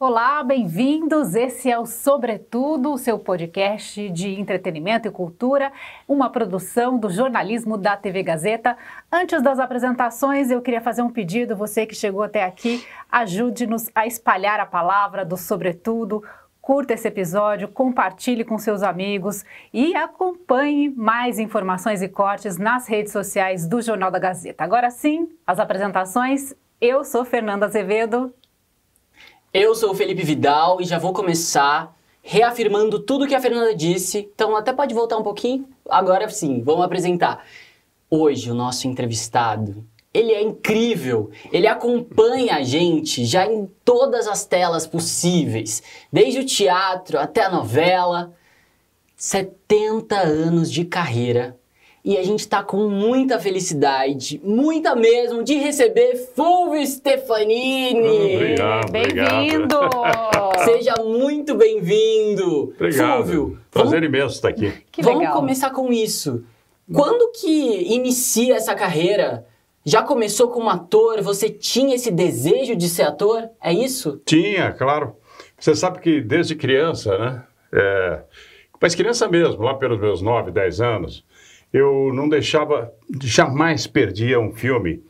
Olá, bem-vindos. Esse é o Sobretudo, o seu podcast de entretenimento e cultura, uma produção do jornalismo da TV Gazeta. Antes das apresentações, eu queria fazer um pedido. Você que chegou até aqui, ajude-nos a espalhar a palavra do Sobretudo. Curta esse episódio, compartilhe com seus amigos e acompanhe mais informações e cortes nas redes sociais do Jornal da Gazeta. Agora sim, as apresentações. Eu sou Fernanda Azevedo eu sou o Felipe Vidal e já vou começar reafirmando tudo que a Fernanda disse. Então, até pode voltar um pouquinho. Agora sim, vamos apresentar. Hoje, o nosso entrevistado. Ele é incrível, ele acompanha a gente já em todas as telas possíveis, desde o teatro até a novela. 70 anos de carreira e a gente está com muita felicidade, muita mesmo, de receber Fulvio Stefanini. Obrigado, Bem-vindo! Seja muito bem-vindo. Obrigado. Fulvio, Prazer vamos... imenso estar aqui. Que vamos legal. começar com isso. Quando que inicia essa carreira? Já começou como ator? Você tinha esse desejo de ser ator? É isso? Tinha, claro. Você sabe que desde criança, né? É... Mas criança mesmo, lá pelos meus 9, 10 anos, eu não deixava, jamais perdia um filme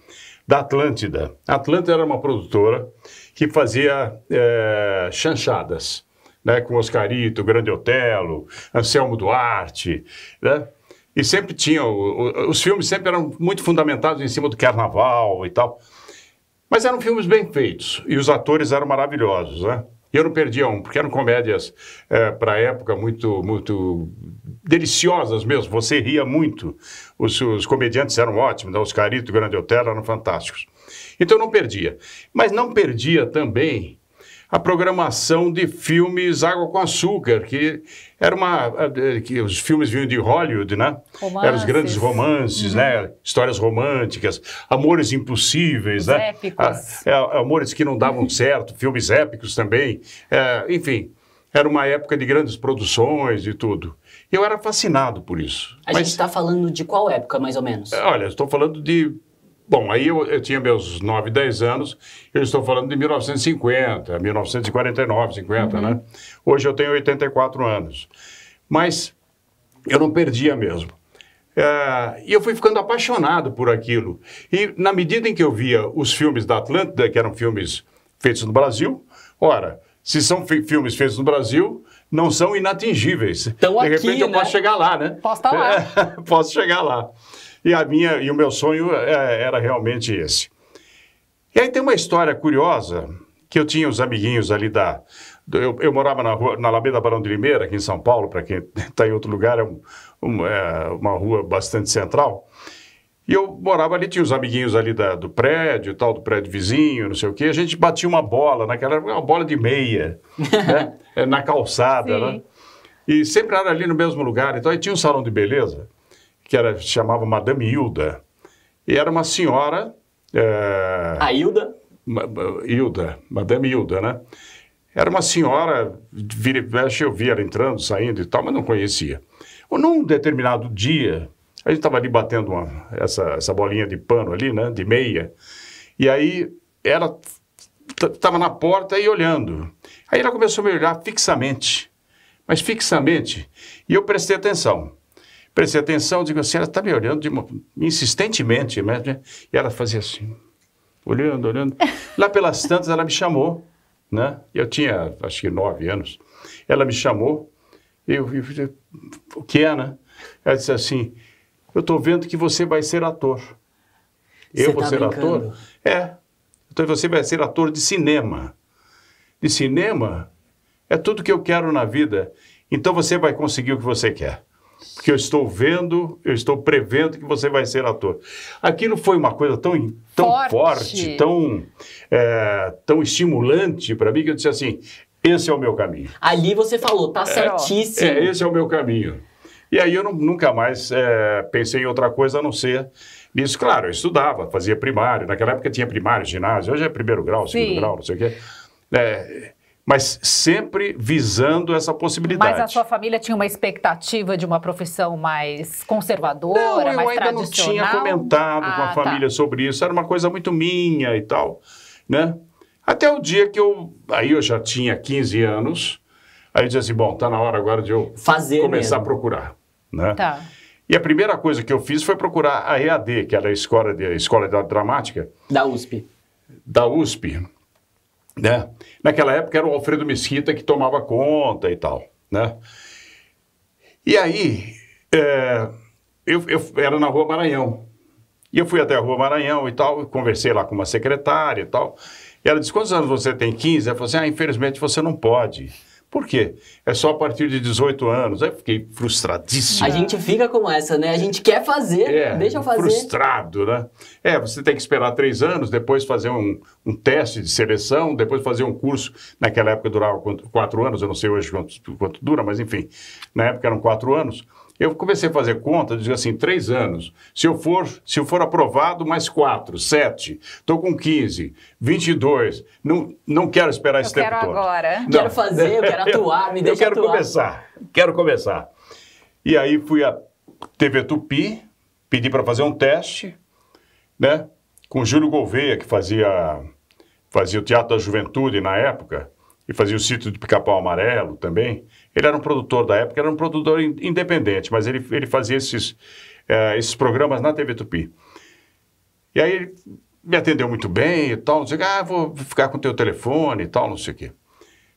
da Atlântida. A Atlântida era uma produtora que fazia é, chanchadas, né, com Oscarito, Grande Otelo, Anselmo Duarte, né? E sempre tinha, o, o, os filmes sempre eram muito fundamentados em cima do carnaval e tal. Mas eram filmes bem feitos e os atores eram maravilhosos, né? E eu não perdia um, porque eram comédias, é, eh, para a época, muito, muito deliciosas mesmo, você ria muito. Os, os comediantes eram ótimos, né? Oscarito, Grande Otero eram fantásticos. Então não perdia. Mas não perdia também a programação de filmes Água com Açúcar, que era uma. Eh, que os filmes vinham de Hollywood, né? Romances. Eram os grandes romances, né? uhum. né? Histórias românticas, amores impossíveis, né? os né? Épicos. Ah, é, é, amores que não davam certo, filmes épicos também. É, enfim, era uma época de grandes produções e tudo. Eu era fascinado por isso. A mas, gente está falando de qual época, mais ou menos? É, olha, estou falando de. Bom, aí eu, eu tinha meus 9, 10 anos, eu estou falando de 1950, 1949, 50, uhum. né? Hoje eu tenho 84 anos. Mas eu não perdia mesmo. É, e eu fui ficando apaixonado por aquilo. E na medida em que eu via os filmes da Atlântida, que eram filmes feitos no Brasil, ora, se são fi filmes feitos no Brasil, não são inatingíveis. Então, de aqui, repente eu né? posso chegar lá, né? Posso estar tá lá. É, posso chegar lá. E a minha e o meu sonho é, era realmente esse. E aí tem uma história curiosa que eu tinha os amiguinhos ali da eu, eu morava na rua na Alameda Barão de Limeira aqui em São Paulo para quem está em outro lugar é, um, um, é uma rua bastante central e eu morava ali, tinha os amiguinhos ali da, do prédio, tal, do prédio vizinho, não sei o quê. A gente batia uma bola, naquela época, uma bola de meia, né? É, na calçada, né? Sim. né? E sempre era ali no mesmo lugar. Então, aí tinha um salão de beleza, que era, chamava Madame Hilda. E era uma senhora... É... A Hilda? Ma, Hilda, Madame Hilda, né? Era uma senhora, vira eu via ela entrando, saindo e tal, mas não conhecia. Ou num determinado dia a gente estava ali batendo uma, essa, essa bolinha de pano ali, né? De meia. E aí ela estava na porta e olhando. Aí ela começou a me olhar fixamente, mas fixamente. E eu prestei atenção. Prestei atenção, digo assim, ela está me olhando uma, insistentemente, né, né? E ela fazia assim, olhando, olhando. Lá pelas tantas ela me chamou, né? Eu tinha, acho que nove anos. Ela me chamou, eu, eu, eu o que é, né? Ela disse assim, eu estou vendo que você vai ser ator. Você eu vou tá ser brincando? ator? É. Então você vai ser ator de cinema. De cinema é tudo que eu quero na vida. Então você vai conseguir o que você quer. Porque eu estou vendo, eu estou prevendo que você vai ser ator. Aquilo foi uma coisa tão, tão forte. forte tão, é, tão estimulante para mim, que eu disse assim: esse é o meu caminho. Ali você falou, tá é, certíssimo. é, esse é o meu caminho. E aí eu não, nunca mais é, pensei em outra coisa a não ser nisso. Claro, eu estudava, fazia primário. Naquela época tinha primário, ginásio. Hoje é primeiro grau, segundo Sim. grau, não sei o quê. É, mas sempre visando essa possibilidade. Mas a sua família tinha uma expectativa de uma profissão mais conservadora, não, mais tradicional? eu ainda não tinha comentado ah, com a ah, tá. família tá. sobre isso. Era uma coisa muito minha e tal, né? Até o dia que eu... Aí eu já tinha 15 anos. Aí eu disse assim, bom, tá na hora agora de eu Fazer começar mesmo. a procurar. Né? Tá. E a primeira coisa que eu fiz foi procurar a EAD, que era a Escola de, a Escola da Dramática. Da USP. Da USP. Né? Naquela época era o Alfredo Mesquita que tomava conta e tal. Né? E aí, é, eu, eu era na Rua Maranhão. E eu fui até a Rua Maranhão e tal, conversei lá com uma secretária e tal. E ela disse: Quantos anos você tem? 15? Ela falou assim: Ah, infelizmente você não pode. Por quê? É só a partir de 18 anos. Aí fiquei frustradíssimo. A gente fica com essa, né? A gente quer fazer, é, deixa eu fazer. Frustrado, né? É, você tem que esperar três anos, depois fazer um, um teste de seleção, depois fazer um curso. Naquela época durava quatro anos, eu não sei hoje quanto, quanto dura, mas enfim, na época eram quatro anos. Eu comecei a fazer conta, dizia assim, três anos. Se eu for, se eu for aprovado, mais quatro, sete. Estou com 15, 22. Não, não quero esperar eu esse quero tempo todo. quero agora. Quero fazer, eu quero atuar, me deixa Eu quero atuar. começar, quero começar. E aí fui à TV Tupi, pedi para fazer um teste, né? Com Júlio Gouveia, que fazia, fazia o Teatro da Juventude na época e fazia o sítio de pica-pau amarelo também. Ele era um produtor da época, era um produtor independente, mas ele, ele fazia esses, uh, esses programas na TV Tupi. E aí ele me atendeu muito bem e tal, não sei o que, ah, vou ficar com teu telefone e tal, não sei o quê.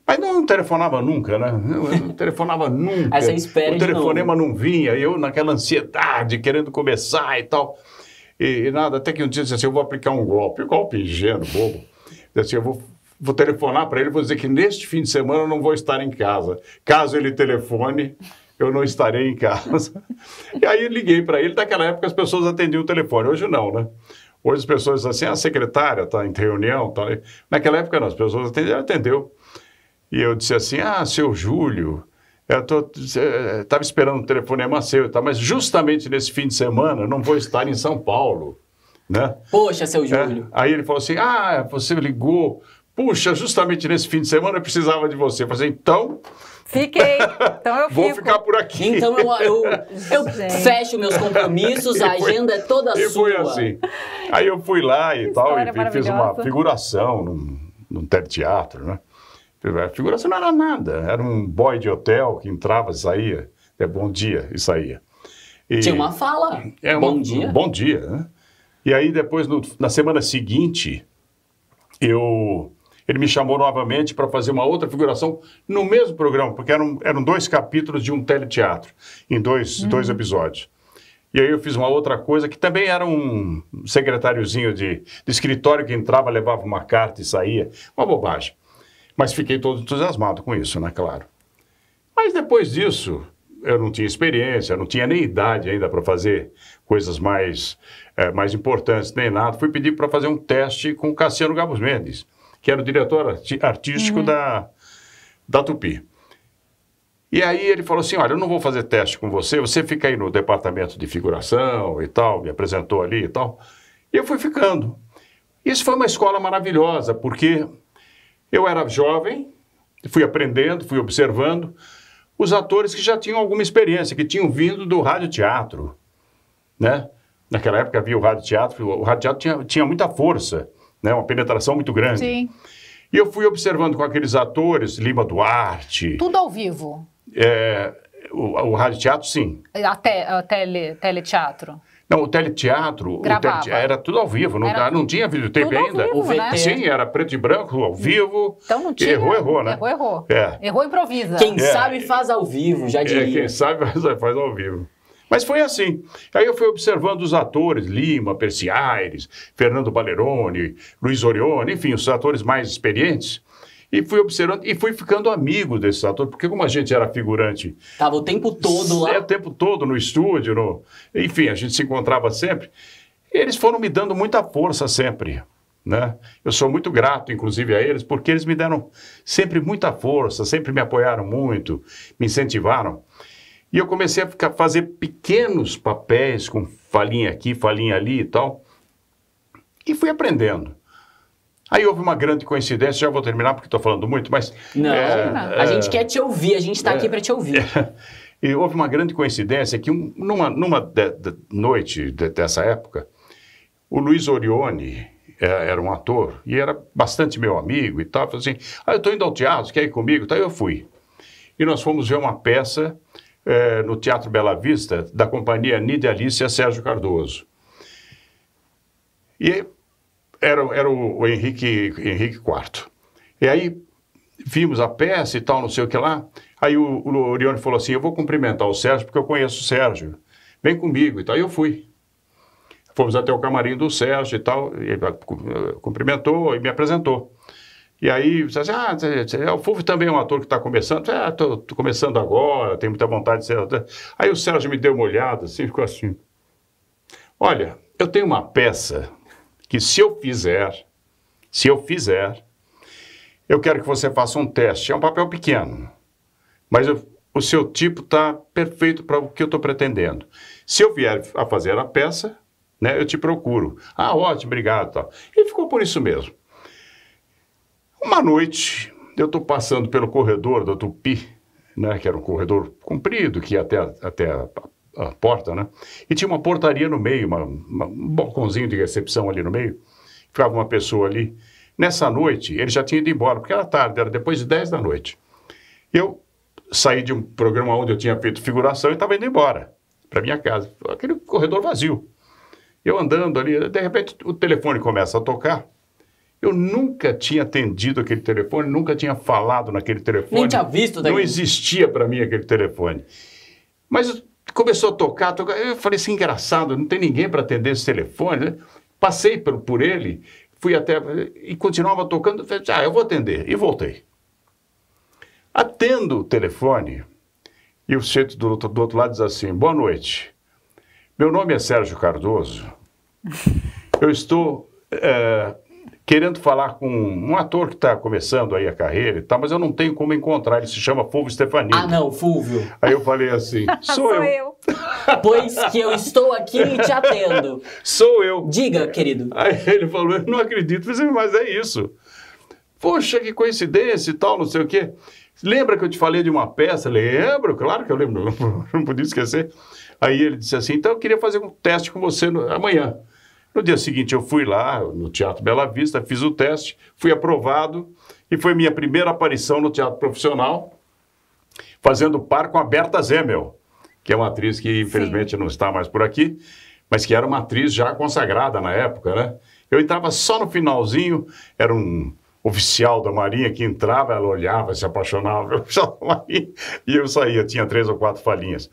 Mas não telefonava nunca, né? Eu não telefonava nunca. Aí você espera O telefonema não vinha, eu naquela ansiedade, querendo começar e tal. E, e, nada, até que um dia disse assim, eu vou aplicar um golpe, um golpe ingênuo, bobo. Disse assim, eu vou vou telefonar para ele, vou dizer que neste fim de semana eu não vou estar em casa. Caso ele telefone, eu não estarei em casa. e aí liguei para ele. Naquela época as pessoas atendiam o telefone, hoje não, né? Hoje as pessoas dizem assim, ah, a secretária está em reunião. Tá... Naquela época não, as pessoas atendiam, atendeu. E eu disse assim, ah, seu Júlio, eu estava eh, esperando o telefonema é seu, tá? mas justamente nesse fim de semana eu não vou estar em São Paulo. Né? Poxa, seu é, Júlio. É? Aí ele falou assim, ah, você ligou Puxa, justamente nesse fim de semana eu precisava de você. Eu falei, assim, então. Fiquei. Então eu Vou ficar por aqui. Então eu, eu, eu fecho meus compromissos, a foi, agenda é toda e sua. E foi assim. Aí eu fui lá e tal, e fiz uma figuração num, num teleteatro, né? A figuração não era nada. Era um boy de hotel que entrava e saía. É bom dia e saía. E Tinha uma fala. É bom um, dia. Um bom dia, né? E aí depois, no, na semana seguinte, eu ele me chamou novamente para fazer uma outra figuração no mesmo programa, porque eram, eram dois capítulos de um teleteatro, em dois, uhum. dois episódios. E aí eu fiz uma outra coisa que também era um secretáriozinho de, de escritório que entrava, levava uma carta e saía. Uma bobagem. Mas fiquei todo entusiasmado com isso, né? Claro. Mas depois disso, eu não tinha experiência, não tinha nem idade ainda para fazer coisas mais, é, mais importantes, nem nada. Fui pedir para fazer um teste com o Cassiano Gabos Mendes que era o diretor artístico uhum. da, da Tupi. E aí ele falou assim: Olha, eu não vou fazer teste com você, você fica aí no departamento de figuração e tal, me apresentou ali e tal. E eu fui ficando. Isso foi uma escola maravilhosa, porque eu era jovem, fui aprendendo, fui observando os atores que já tinham alguma experiência, que tinham vindo do rádio teatro, né? Naquela época havia o rádio teatro, o rádio teatro tinha, tinha muita força né? Uma penetração muito grande. Sim. E eu fui observando com aqueles atores, Lima Duarte. Tudo ao vivo. É, o, o rádio teatro, sim. até te, tele, teleteatro. Não, o teleteatro, o teleteatro, era tudo ao vivo, não, era, não tinha videotape ainda. Vivo, o Né? Sim, era preto e branco, ao hum. vivo. Então não tinha. Errou, errou, né? Errou, errou. É. Errou, improvisa. Quem é. sabe faz ao vivo, já é, diria. É, quem sabe faz ao vivo. Mas foi assim. Aí eu fui observando os atores, Lima, Percy Aires, Fernando Balerone, Luiz Orione, enfim, os atores mais experientes. E fui observando e fui ficando amigo desses atores, porque como a gente era figurante. Estava o tempo todo lá. É, o tempo todo no estúdio, no, enfim, a gente se encontrava sempre. Eles foram me dando muita força sempre. Né? Eu sou muito grato, inclusive, a eles, porque eles me deram sempre muita força, sempre me apoiaram muito, me incentivaram. E eu comecei a ficar, fazer pequenos papéis com falinha aqui, falinha ali e tal. E fui aprendendo. Aí houve uma grande coincidência, já vou terminar porque estou falando muito, mas. Não, é, não. a é, gente quer te ouvir, a gente está é, aqui para te ouvir. e houve uma grande coincidência que, um, numa, numa de, de noite de, dessa época, o Luiz Orione é, era um ator e era bastante meu amigo e tal. Falei assim: ah, eu estou indo ao teatro, quer ir comigo? Tá, eu fui. E nós fomos ver uma peça é, no Teatro Bela Vista, da companhia Nidia Alice Sérgio Cardoso. E era, era o, o Henrique, Henrique IV. E aí vimos a peça e tal, não sei o que lá. Aí o, o Orione falou assim: Eu vou cumprimentar o Sérgio, porque eu conheço o Sérgio. Vem comigo e tal. Aí eu fui. Fomos até o camarim do Sérgio e tal. E ele ah, cumprimentou e me apresentou. E aí, você assim, ah, é, o Fulvio também é um ator que está começando. Ah, tô, tô, começando agora, tenho muita vontade de ser ator. Aí o Sérgio me deu uma olhada, assim, ficou assim. Olha, eu tenho uma peça que se eu fizer, se eu fizer, eu quero que você faça um teste. É um papel pequeno, mas eu, o seu tipo está perfeito para o que eu estou pretendendo. Se eu vier a fazer a peça, né, eu te procuro. Ah, ótimo, obrigado. Tal. E ficou por isso mesmo. Uma noite, eu estou passando pelo corredor da Tupi, né, que era um corredor comprido, que ia até, até a, a, porta, né? E tinha uma portaria no meio, uma, uma, um balcãozinho de recepção ali no meio. Ficava uma pessoa ali. Nessa noite, ele já tinha ido embora, porque era tarde, era depois de 10 da noite. Eu saí de um programa onde eu tinha feito figuração e estava indo embora para minha casa. Aquele corredor vazio. Eu andando ali, de repente o telefone começa a tocar. Eu nunca tinha atendido aquele telefone, nunca tinha falado naquele telefone. Nem tinha visto daí. Não existia para mim aquele telefone. Mas começou a tocar, tocar. Eu falei assim, engraçado, não tem ninguém para atender esse telefone. Né? Passei por, por ele, fui até. e continuava tocando. Falei, ah, eu vou atender. E voltei. Atendo o telefone e o centro do, do outro lado diz assim: boa noite. Meu nome é Sérgio Cardoso. Eu estou. É, querendo falar com um ator que está começando aí a carreira e tal, mas eu não tenho como encontrar. Ele se chama Fulvio Stefanini. Ah, não, Fulvio. Aí eu falei assim: sou, sou eu. eu. pois que eu estou aqui e te atendo. Sou eu. Diga, querido. Aí ele falou: eu não acredito, é, mas é isso. Poxa, que coincidência e tal, não sei o quê. Lembra que eu te falei de uma peça? Lembro, claro que eu lembro, não podia esquecer. Aí ele disse assim: então eu queria fazer um teste com você no... amanhã. No dia seguinte, eu fui lá no Teatro Bela Vista, fiz o teste, fui aprovado e foi minha primeira aparição no teatro profissional, fazendo par com a Berta Zemel, que é uma atriz que infelizmente Sim. não está mais por aqui, mas que era uma atriz já consagrada na época, né? Eu entrava só no finalzinho, era um oficial da Marinha que entrava, ela olhava, se apaixonava pelo oficial da Marinha, e eu saía, tinha três ou quatro falinhas.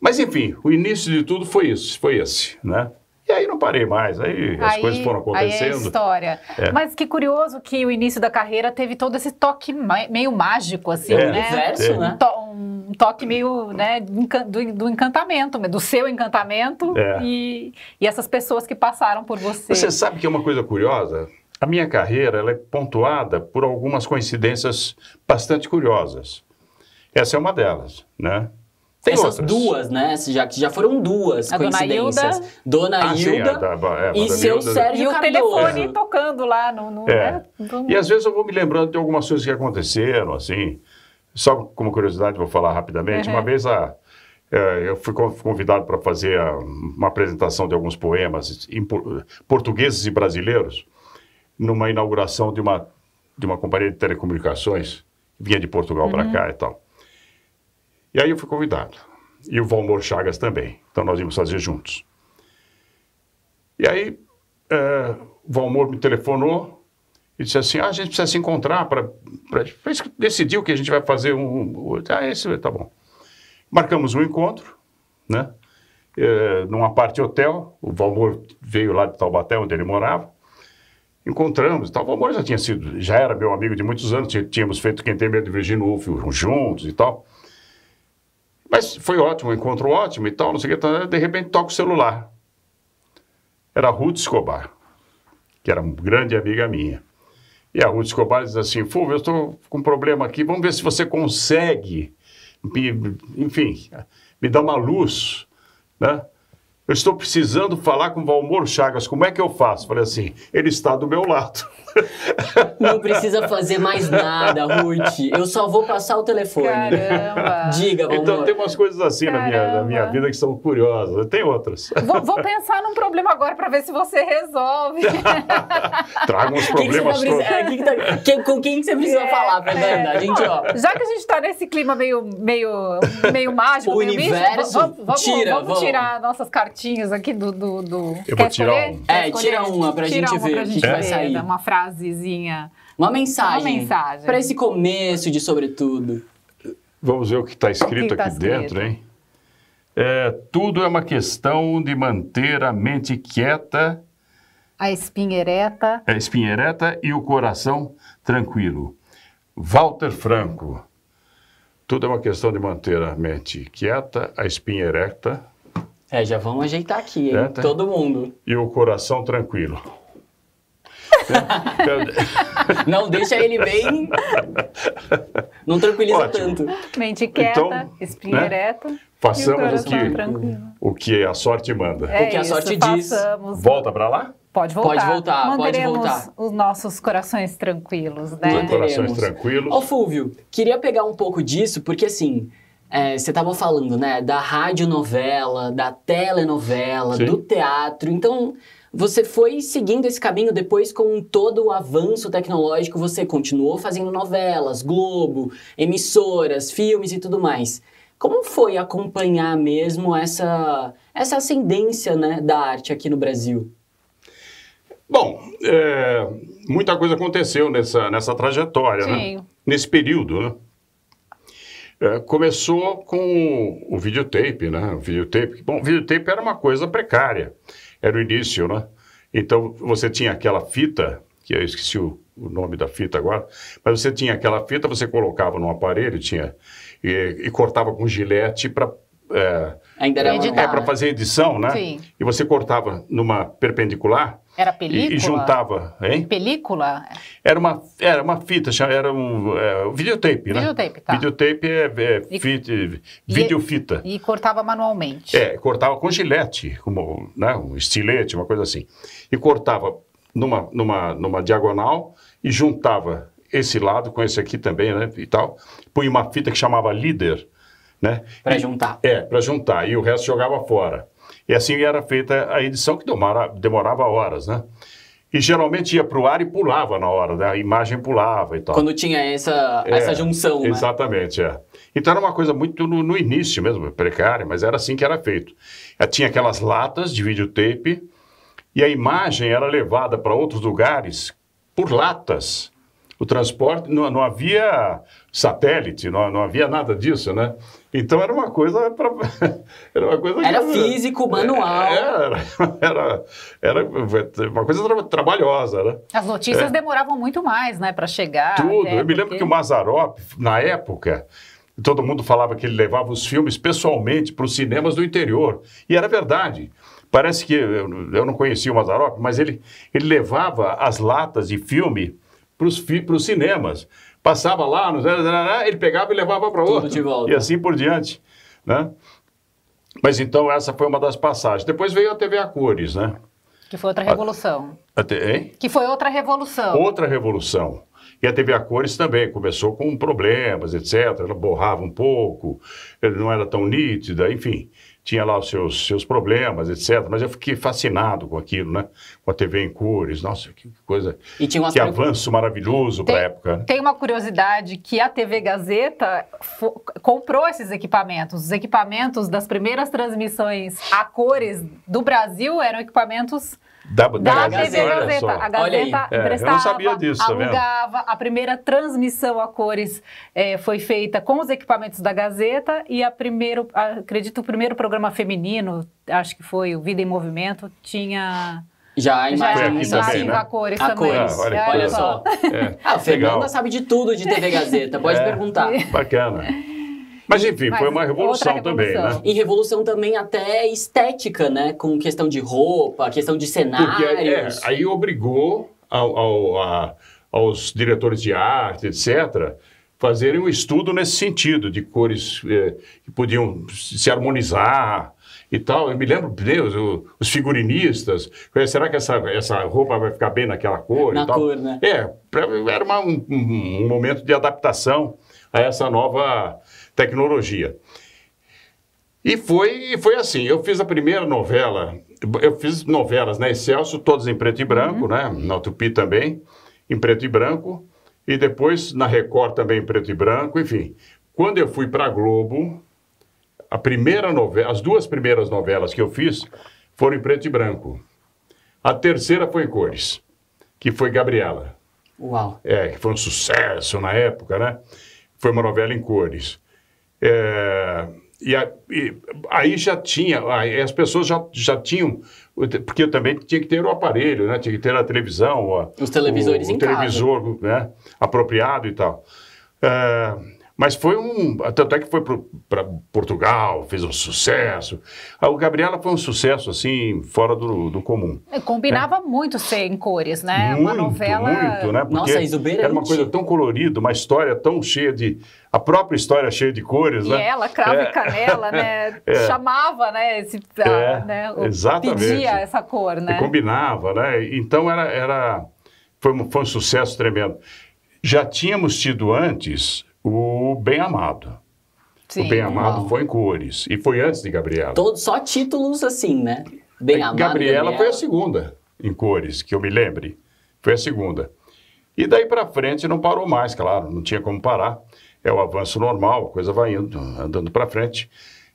Mas enfim, o início de tudo foi isso, foi esse, né? E aí não parei mais, aí, aí as coisas foram acontecendo. Aí é história. É. Mas que curioso que o início da carreira teve todo esse toque meio mágico, assim, é, né? Universo, né? Um toque meio né, do, do encantamento, do seu encantamento é. e, e essas pessoas que passaram por você. Você sabe que é uma coisa curiosa? A minha carreira ela é pontuada por algumas coincidências bastante curiosas. Essa é uma delas, né? Tem Essas outras. duas, né? Já, já foram duas a coincidências. Dona ah, Hilda, ah, é, e seu Hilda. Sérgio E o telefone tocando lá no... no é. né? Então, e às vezes eu vou me lembrando de algumas coisas que aconteceram, assim. Só como curiosidade, vou falar rapidamente. Uhum. Uma vez a, é, eu fui convidado para fazer uma apresentação de alguns poemas portugueses e brasileiros numa inauguração de uma, de uma companhia de telecomunicações. Vinha de Portugal uhum. para cá e tal. E aí eu fui convidado. E o Valmor Chagas também. Então nós íamos fazer juntos. E aí é, o Valmor me telefonou e disse assim: ah, a gente precisa se encontrar para. Decidiu que a gente vai fazer um. ah, esse tá bom. Marcamos um encontro, né? É, numa parte hotel, o Valmor veio lá de Taubaté, onde ele morava, encontramos e tal. O Valmor já tinha sido, já era meu amigo de muitos anos, tínhamos feito Quem Tem Medo de Virginia Woolf juntos e tal. Mas foi ótimo, um encontro ótimo e tal, não sei o que, tá, de repente toca o celular. Era a Ruth Escobar, que era uma grande amiga minha. E a Ruth Escobar diz assim: Fulvio, eu estou com um problema aqui, vamos ver se você consegue, me, enfim, me dar uma luz. Né? Eu estou precisando falar com o Valmor Chagas, como é que eu faço? Falei assim, ele está do meu lado. Não precisa fazer mais nada, Ruth. Eu só vou passar o telefone. Caramba. Diga, Valmor. Então tem umas coisas assim na minha, na minha, vida que são curiosas. Tem outras. Vou, vou pensar num problema agora para ver se você resolve. Traga uns problemas que que é, que tá, que, Com quem que você precisa é, falar Fernanda? é. a gente, ó. Já que a gente está nesse clima meio, meio, meio mágico, meio universo, vamos, vamos, tira, vamos, vamos tirar nossas cartas cartinhas aqui do. do, do... Eu Quer vou tirar um. É, tira uma pra tira gente uma ver pra gente que é? vai sair. Uma frasezinha. Uma mensagem. Uma mensagem. Pra esse começo de sobretudo. Vamos ver o que está escrito que tá aqui escrito? dentro, hein? É, tudo é uma questão de manter a mente quieta. A espinha ereta. A espinha ereta e o coração tranquilo. Walter Franco. Tudo é uma questão de manter a mente quieta, a espinha ereta é, já vamos ajeitar aqui, hein? Todo mundo. E o coração tranquilo. Não deixa ele bem. Não tranquiliza Ótimo. tanto. Mente quieta, então, espinha né? ereta. Façamos o que, o que a sorte manda. É o que a isso, sorte diz. Volta para lá? Pode voltar. Pode voltar, Manteremos pode voltar. os nossos corações tranquilos, né? Os corações tranquilos. Ô, Fulvio, queria pegar um pouco disso, porque assim, é, você estava falando, né, da radionovela, da telenovela, Sim. do teatro. Então, você foi seguindo esse caminho depois com todo o avanço tecnológico, você continuou fazendo novelas, Globo, emissoras, filmes e tudo mais. Como foi acompanhar mesmo essa, essa ascendência né, da arte aqui no Brasil? Bom, é, muita coisa aconteceu nessa, nessa trajetória, né? Sim. né? nesse período. Né? É, começou com o, videotape, né? O videotape. Bom, o videotape era uma coisa precária. Era o início, né? Então, você tinha aquela fita, que eu esqueci o, o nome da fita agora, mas você tinha aquela fita, você colocava num aparelho, tinha... E, e cortava com gilete para é, Ainda era é, é para fazer edição, né? Sim. E você cortava numa perpendicular era película? E, e juntava, hein? Película? Era uma, era uma fita, era um é, videotape, né? Videotape, tá. Videotape é, é fita, é, e, videofita. E, cortava manualmente. É, cortava com gilete, como, né, um estilete, uma coisa assim. E cortava numa, numa, numa diagonal e juntava esse lado com esse aqui também, né, e tal. Põe uma fita que chamava líder, né? Para juntar. É, para juntar. E o resto jogava fora. E assim era feita a edição, que demorava, demorava horas, né? E geralmente ia para o ar e pulava na hora, né? a imagem pulava e tal. Quando tinha essa, é, essa junção, né? Exatamente, é. Então era uma coisa muito no, no, início mesmo, precária, mas era assim que era feito. Eh, tinha aquelas latas de videotape e a imagem era levada para outros lugares por latas. O transporte, não, não havia satélite, não, não havia nada disso, né? Então era uma coisa era uma coisa era que, físico, manual. É, era, era, era uma coisa tra trabalhosa, né? As notícias é. demoravam muito mais, né, para chegar. Tudo. Eu me lembro que o Mazarop na época todo mundo falava que ele levava os filmes pessoalmente para os cinemas do interior e era verdade. Parece que eu não conhecia o Mazarop, mas ele, ele levava as latas de filme para os cinemas passava lá, ele pegava e levava para outro. Tudo de volta. E assim por diante. Né? Mas então essa foi uma das passagens. Depois veio a TV a cores, né? Que foi outra revolução. A, hein? Que foi outra revolução. Outra revolução. E a TV a cores também começou com problemas, etc. Ela borrava um pouco, não era tão nítida, enfim tinha lá os seus, seus problemas, etc. Mas eu fiquei fascinado com aquilo, né? Com a TV em cores. Nossa, que coisa. que coisa... avanço maravilhoso para a época. Né? Tem uma curiosidade que a TV Gazeta comprou esses equipamentos. Os equipamentos das primeiras transmissões a cores do Brasil eram equipamentos da, da, da Gazeta. TV Gazeta. A Gazeta emprestava, é, eu não sabia disso, tá alugava. Tá a primeira transmissão a cores é, foi feita com os equipamentos da Gazeta e a primeiro, acredito, o primeiro programa programa feminino, acho que foi o Vida em Movimento, tinha já a imagem já também, né? a cores a também. Cores. Ah, olha, olha só. É. Ah, o Fernanda sabe de tudo de TV Gazeta, pode é. perguntar. Bacana. Mas enfim, Mas foi uma revolução, revolução, também, né? E revolução também até estética, né? Com questão de roupa, questão de cenários. Porque, é, aí obrigou ao, ao, a, aos diretores de arte, etc., fazerem um estudo nesse sentido, de cores é, que podiam se harmonizar e tal. Eu me lembro, Deus, o, os figurinistas, será que essa, essa roupa vai ficar bem naquela cor Na e tal? cor, né? É, pra, era uma, um, um momento de adaptação a essa nova tecnologia. E foi, foi assim, eu fiz a primeira novela, eu fiz novelas na né, Excelso, todas em preto e branco, uhum. né? Na Tupi também, em preto e branco e depois na Record também em preto e branco, enfim. Quando eu fui para a Globo, a primeira novela, as duas primeiras novelas que eu fiz foram em preto e branco. A terceira foi em cores, que foi Gabriela. Uau! É, que foi um sucesso na época, né? Foi uma novela em cores. É... E, a, e, aí já tinha, as pessoas já, já tinham, porque também tinha que ter o aparelho, né? tinha que ter a televisão, a, os televisores o, em o televisor casa. Né? apropriado e tal. É, mas foi um. Tanto é que foi para Portugal, fez um sucesso. O Gabriela foi um sucesso, assim, fora do, do comum. É, combinava muito ser em cores, né? Muito, uma novela. Muito, né? Porque Nossa, é exuberante. Era uma coisa tão colorida, uma história tão cheia de. A própria história cheia de cores, e né? E ela, cravo é. e canela, né? É. Chamava, né? Esse, é. né? Exatamente. Pedia essa cor, né? E combinava, né? Então era. era... Foi, um, foi um sucesso tremendo. Já tínhamos tido antes o Bem Amado. Sim, o Bem Amado uau. foi em cores. E foi antes de Gabriela. Todo, só títulos assim, né? Bem é, Amado. Gabriela, Gabriela foi a segunda em cores, que eu me lembre. Foi a segunda. E daí para frente não parou mais, claro, não tinha como parar. É o avanço normal, a coisa vai indo, andando para frente.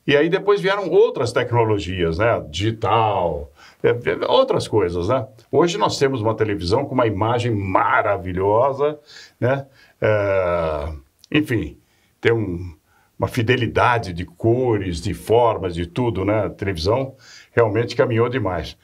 E aí depois vieram outras tecnologias, né? Digital, é, é, outras coisas, né? Hoje nós temos uma televisão com uma imagem maravilhosa, né? É enfim, tem um, uma fidelidade de cores, de formas, de tudo, né? A televisão realmente caminhou demais.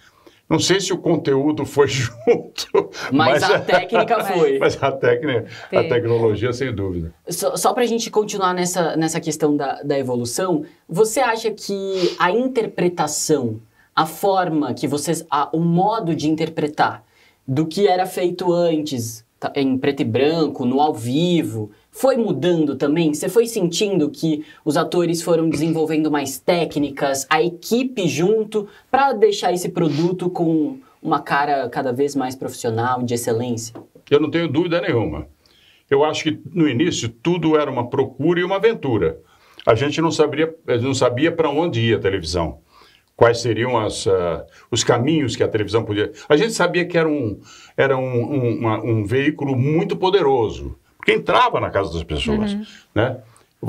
Não sei se o conteúdo foi junto. Mas, mas a é. técnica foi. Mas a técnica, a tecnologia, sem dúvida. Só, só para a gente continuar nessa, nessa questão da, da evolução, você acha que a interpretação, a forma que vocês. A, o modo de interpretar do que era feito antes, tá, em preto e branco, no ao vivo, foi mudando também? Você foi sentindo que os atores foram desenvolvendo mais técnicas, a equipe junto, para deixar esse produto com uma cara cada vez mais profissional, de excelência? Eu não tenho dúvida nenhuma. Eu acho que no início tudo era uma procura e uma aventura. A gente não sabia, eh, não sabia para onde ia a televisão, quais seriam as, uh, os caminhos que a televisão podia. A gente sabia que era um, era um, um, uma, um veículo muito poderoso, porque entrava na casa das pessoas, uhum. né?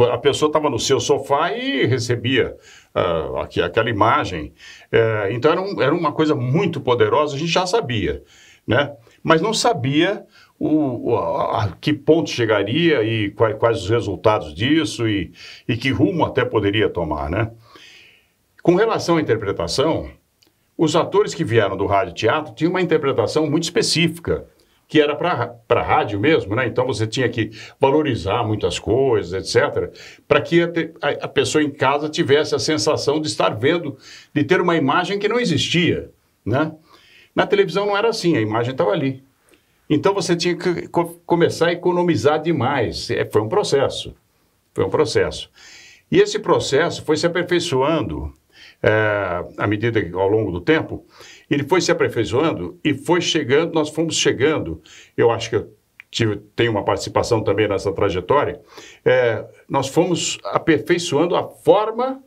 A pessoa estava no seu sofá e recebia uh, aqui, aquela imagem. É, então era, um, era uma coisa muito poderosa, a gente já sabia, né? Mas não sabia o, a, a, que ponto chegaria e quais, quais os resultados disso e, e que rumo até poderia tomar, né? Com relação à interpretação, os atores que vieram do rádio teatro tinham uma interpretação muito específica que era para rádio mesmo, né? Então você tinha que valorizar muitas coisas, etc., para que a, a, pessoa em casa tivesse a sensação de estar vendo, de ter uma imagem que não existia, né? Na televisão não era assim, a imagem estava ali. Então você tinha que co começar a economizar demais. É, foi um processo, foi um processo. E esse processo foi se aperfeiçoando é, à medida que, ao longo do tempo. Ele foi se aperfeiçoando e foi chegando, nós fomos chegando. Eu acho que eu tive, tenho uma participação também nessa trajetória. É, nós fomos aperfeiçoando a forma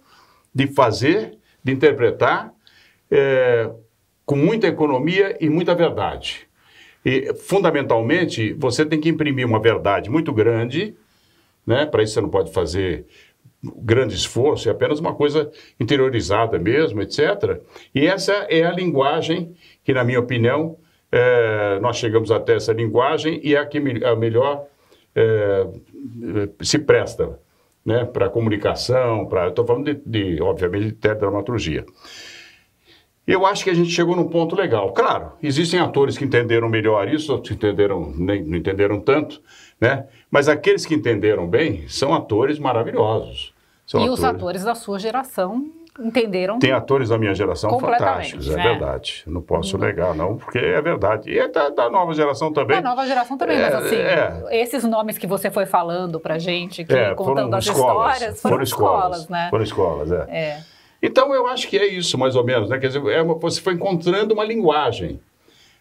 de fazer, de interpretar, é, com muita economia e muita verdade. E, fundamentalmente, você tem que imprimir uma verdade muito grande, né? para isso você não pode fazer grande esforço, é apenas uma coisa interiorizada mesmo, etc. E essa é a linguagem que, na minha opinião, é, nós chegamos até essa linguagem e é a que me, a melhor é, se presta né, para comunicação, para. Estou falando de, de, obviamente, de teledramaturgia. Eu acho que a gente chegou num ponto legal. Claro, existem atores que entenderam melhor isso, outros que entenderam, nem, não entenderam tanto. Né? Mas aqueles que entenderam bem são atores maravilhosos. São e atores... os atores da sua geração entenderam. Tem atores da minha geração fantásticos, é né? é verdade. Não posso não. Hum. negar, não, porque é verdade. E é da, da nova geração também. Da nova geração também, é, mas assim, é, esses nomes que você foi falando pra gente, que, é, contando as escolas, histórias, foram, foram escolas, escolas, né? Foram escolas, é. é. Então eu acho que é isso, mais ou menos, né? Quer dizer, é uma, você foi encontrando uma linguagem.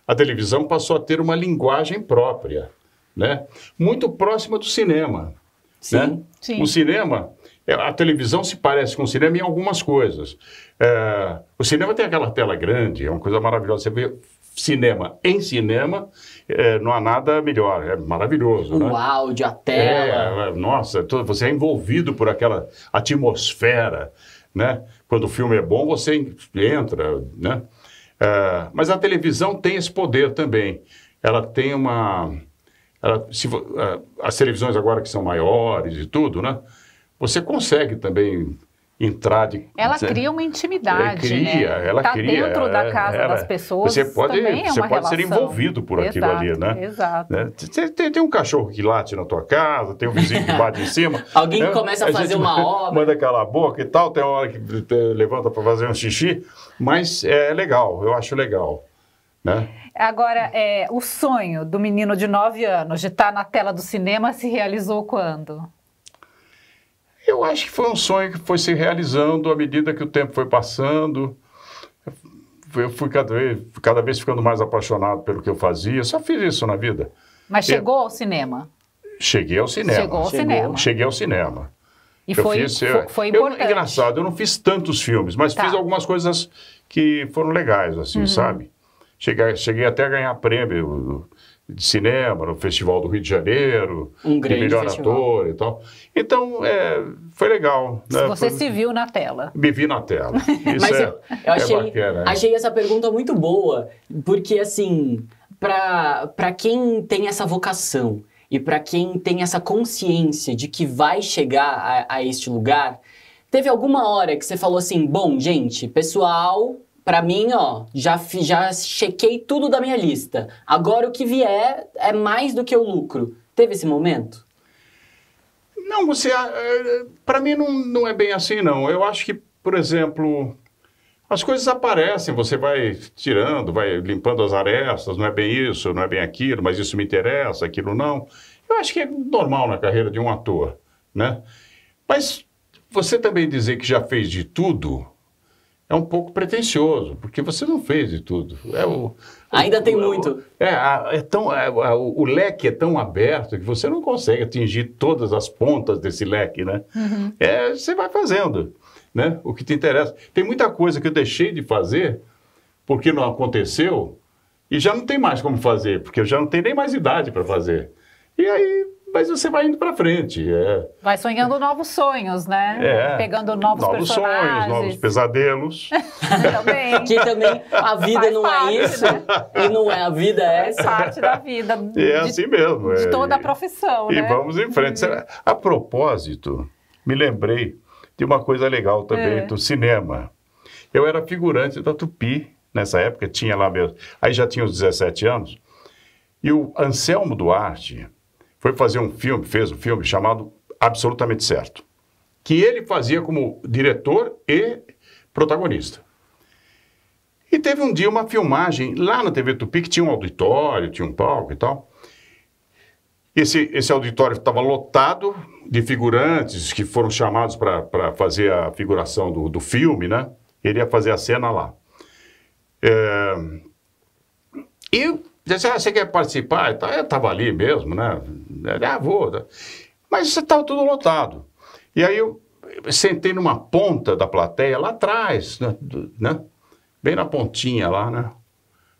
A televisão passou a ter uma linguagem própria né? muito próxima do cinema. Sim, né? sim. O cinema, é, a televisão se parece com o cinema em algumas coisas. É, o cinema tem aquela tela grande, é uma coisa maravilhosa. Você vê cinema em cinema, é, não há nada melhor, é maravilhoso. O né? áudio, a tela. É, é nossa, você é envolvido por aquela atmosfera. Né? Quando o filme é bom, você entra. Né? É, mas a televisão tem esse poder também. Ela tem uma se, uh, as televisões agora que são maiores e tudo, né? Você consegue também entrar de. Ela dizer, cria uma intimidade. Ela cria, né? ela tá cria. dentro ela, da casa ela, das pessoas. Você pode, é você pode relação. ser envolvido por exato, aquilo ali, né? Exato. Né? Tem, tem, um cachorro que late na tua casa, tem um vizinho que bate em cima. Alguém né? começa a, a fazer uma obra. Manda calar a boca e tal, tem uma hora que eh, levanta para fazer um xixi. Mas é legal, eu acho legal. Né? Agora, é, o sonho do menino de 9 anos de estar tá na tela do cinema se realizou quando? Eu acho que foi um sonho que foi se realizando à medida que o tempo foi passando. Eu fui cada vez, cada vez ficando mais apaixonado pelo que eu fazia. Só fiz isso na vida. Mas chegou eu... ao cinema? Cheguei ao cinema. Chegou ao chegou. cinema. Cheguei ao cinema. E eu foi, fiz, foi, foi importante. Eu, engraçado, eu não fiz tantos filmes, mas tá. fiz algumas coisas que foram legais, assim, uhum. sabe? Cheguei, cheguei até a ganhar prêmio de cinema no Festival do Rio de Janeiro, um de melhor festival. ator e tal. Então, é, foi legal. Né? Você foi... se viu na tela. Me vi na tela. Isso é, eu, eu é achei, é bacana. Né? Achei essa pergunta muito boa, porque, assim, para quem tem essa vocação e para quem tem essa consciência de que vai chegar a, a este lugar, teve alguma hora que você falou assim, bom, gente, pessoal, para mim, ó, já, já chequei tudo da minha lista. Agora o que vier é mais do que o lucro. Teve esse momento? Não, você. Ah, eh, Para mim não, não é bem assim, não. Eu acho que, por exemplo, as coisas aparecem, você vai tirando, vai limpando as arestas. Não é bem isso, não é bem aquilo, mas isso me interessa, aquilo não. Eu acho que é normal na carreira de um ator, né? Mas você também dizer que já fez de tudo é um pouco pretencioso, porque você não fez de tudo. É o, Ainda o, tem o, muito. É, é tão, é, é o, leque é tão aberto que você não consegue atingir todas as pontas desse leque, né? Uhum. É, você vai fazendo, né? O que te interessa. Tem muita coisa que eu deixei de fazer porque não aconteceu e já não tem mais como fazer, porque eu já não tenho nem mais idade para fazer. E aí mas você vai indo para frente. É. Vai sonhando novos sonhos, né? É. Pegando novos, novos sonhos, novos pesadelos. também. Que também a vida Faz não é parte, é isso né? e não é a vida é essa. Parte da vida. É de, assim mesmo. De é. toda a profissão. E, né? e vamos em frente. Uhum. A propósito, me lembrei de uma coisa legal também é. do cinema. Eu era figurante da Tupi nessa época, tinha lá mesmo. Aí já tinha os 17 anos. E o Anselmo Duarte, foi fazer um filme, fez um filme chamado Absolutamente Certo, que ele fazia como diretor e protagonista. E teve um dia uma filmagem lá na TV Tupi, que tinha um auditório, tinha um palco e tal. Esse, esse auditório estava lotado de figurantes que foram chamados para fazer a figuração do, do filme, né? Ele ia fazer a cena lá. É... E disse, ah, você quer participar? Eu estava ali mesmo, né? Ah, vou. Né. Mas estava tudo lotado. E aí eu sentei numa ponta da plateia, lá atrás, né? né? Bem na pontinha lá, né?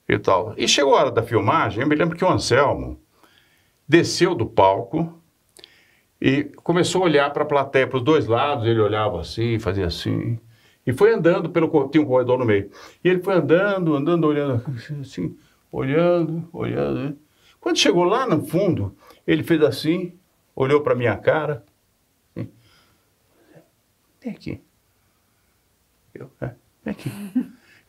E tal. E chegou a hora da filmagem, eu me lembro que o Anselmo desceu do palco e começou a olhar para a plateia, para os dois lados, ele olhava assim, fazia assim, e foi andando pelo tinha um corredor no meio. E ele foi andando, andando, olhando, assim, olhando, olhando. Quando chegou lá no fundo, ele fez assim, olhou para minha cara. Assim, vem aqui. Eu, é, vem aqui.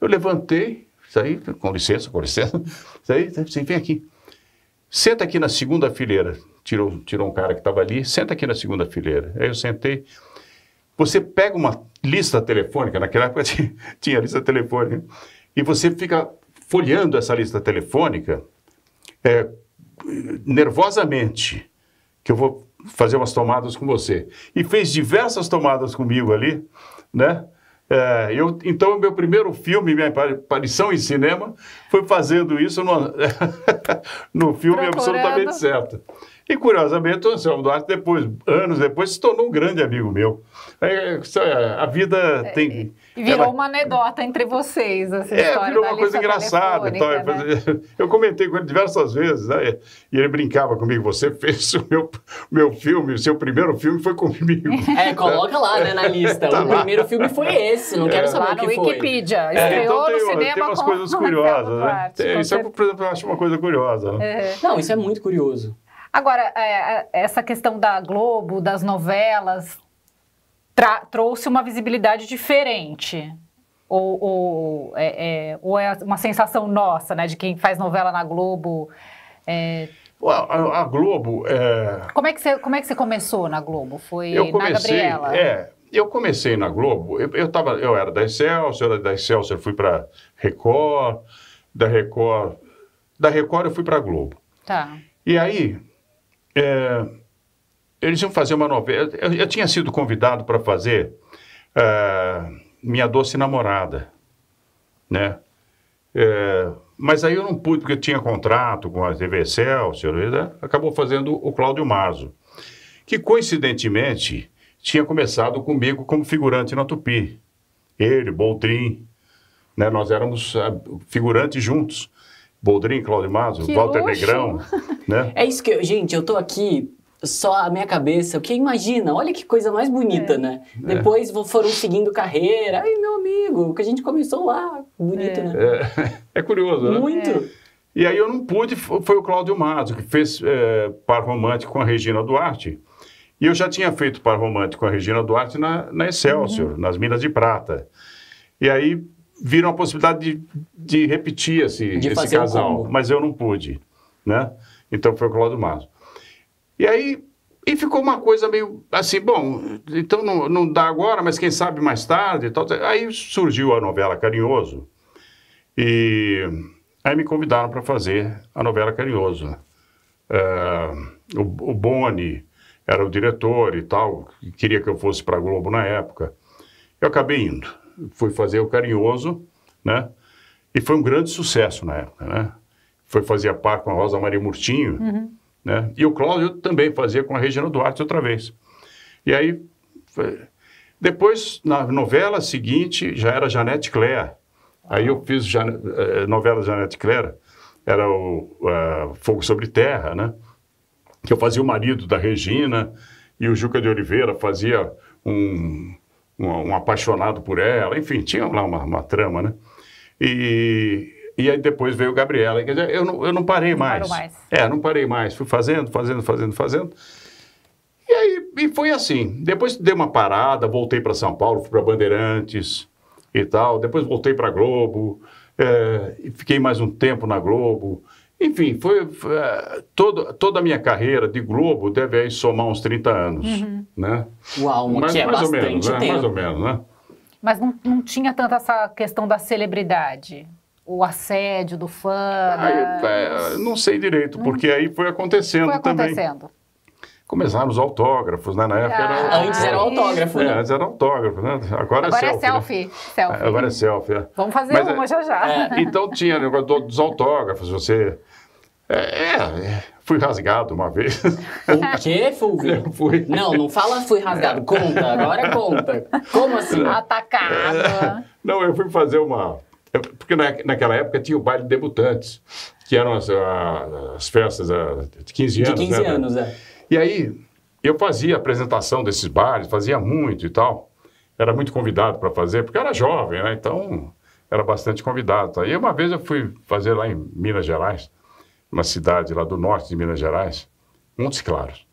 Eu levantei, saí, com licença, com licença. Saí, assim, vem aqui. Senta aqui na segunda fileira. Tirou, tirou um cara que estava ali, senta aqui na segunda fileira. Aí eu sentei. Você pega uma lista telefônica, naquela época tinha, tinha lista telefônica, e você fica folheando essa lista telefônica é, nervosamente que eu vou fazer umas tomadas com você. E fez diversas tomadas comigo ali, né? É, eu, então, meu primeiro filme, minha aparição em cinema, foi fazendo isso no, no filme Procurando. Absolutamente Certo. E, curiosamente, o Anselmo Duarte, depois, anos depois, se tornou um grande amigo meu. É, é a vida é, tem... É, virou ela, uma anedota entre vocês, essa é, virou uma coisa engraçada. Então, né? Eu comentei com ele diversas vezes, né? e ele brincava comigo, você fez o meu, meu filme, o seu primeiro filme foi comigo. É, coloca lá né, na lista, tá o lá. primeiro filme foi esse, não quero é. saber lá no o que no Wikipedia, estreou então, tem, no cinema tem umas com... coisas curiosas, né? Duarte, isso, é, por exemplo, eu acho uma coisa curiosa. Né? Não, isso é muito curioso. Agora, é, é, essa questão da Globo, das novelas, trouxe uma visibilidade diferente. Ou, ou, é, é, ou, é, uma sensação nossa, né, de quem faz novela na Globo? É... A, a, Globo. É, como, é que você, como é que você começou na Globo? Foi eu comecei, na Gabriela? É, eu comecei na Globo, eu, eu, tava, eu era da Excelsior, era da Excelsior, fui para Record, da Record. Da Record eu fui para Globo. Tá. E aí, é, eles iam fazer uma novela. Eu, eu tinha sido convidado para fazer é, Minha Doce Namorada, né? É, mas aí eu não pude, porque eu tinha contrato com a TV Celso, né? acabou fazendo o Cláudio Maso, que coincidentemente tinha começado comigo como figurante na Tupi. Ele, Boltrin, né? nós éramos figurantes juntos. Boldrin, Cláudio Mazo, Walter luxo. Negrão. Né? É isso que eu, gente, eu tô aqui só a minha cabeça, o que imagina, olha que coisa mais bonita, é. né? É. Depois foram seguindo carreira, ai meu amigo, o que a gente começou lá, bonito, é. né? É, é curioso, né? Muito. E aí eu não pude, foi o Cláudio Mazo que fez é, par romântico com a Regina Duarte. E eu já tinha feito par romântico com a Regina Duarte na, na Excelsior, uhum. nas Minas de Prata. E aí viram a possibilidade de, de repetir esse, de esse casal, um mas eu não pude, né? Então foi o Cláudio Mazo. E aí e ficou uma coisa meio assim, bom, então não, não dá agora, mas quem sabe mais tarde e tal. Aí surgiu a novela Carinhoso e aí me convidaram para fazer a novela Carinhoso. É, o, o Boni era o diretor e tal, queria que eu fosse para a Globo na época. Eu acabei indo fui fazer o Carinhoso, né? E foi um grande sucesso na época, né? Foi fazer a par com a Rosa Maria Murtinho, uhum. né? E o Cláudio também fazia com a Regina Duarte outra vez. E aí, foi... depois, na novela seguinte, já era Janete Cléa. Aí eu fiz eh, novela Janete Cléa, era o uh, Fogo Sobre Terra, né? Que eu fazia o marido da Regina e o Juca de Oliveira fazia um um, um apaixonado por ela, enfim, tinha lá uma, uma trama, né? E, e aí depois veio Gabriela. Quer dizer, eu não, eu não parei não mais. mais. É, não parei mais. Fui fazendo, fazendo, fazendo, fazendo. E aí e foi assim. Depois dei uma parada, voltei para São Paulo, fui para Bandeirantes e tal. Depois voltei para Globo. É, fiquei mais um tempo na Globo. Enfim, foi, foi é, todo, toda a minha carreira de Globo deve aí somar uns 30 anos, uhum. né? Uau, Mas, é mais bastante ou menos, tempo. Né? Mais ou menos, né? Mas não, não tinha tanto essa questão da celebridade, o assédio do fã. Aí, ah, né? é, não sei direito, porque aí foi acontecendo também. Foi acontecendo. Também começaram os autógrafos, né? Na ah, época ah, Antes era autógrafo, é, né? Antes era autógrafo, né? Agora, é agora é selfie. É selfie, selfie. É, agora é selfie, é. Vamos fazer Mas, uma já já. então tinha o negócio dos autógrafos, você... é, Fui rasgado uma vez. O quê, Fulvio? Fui. Não, não fala fui rasgado. Conta, agora conta. Como assim? Atacado. Não, eu fui fazer uma... Porque na, naquela época tinha o baile de debutantes, que eram as, as festas de 15 anos, De 15 né? anos, é. E aí, eu fazia apresentação desses bares, fazia muito e tal. Era muito convidado para fazer, porque era jovem, né? Então, era bastante convidado. Tá? E uma vez eu fui fazer lá em Minas Gerais, uma cidade lá do norte de Minas Gerais, Montes Claros.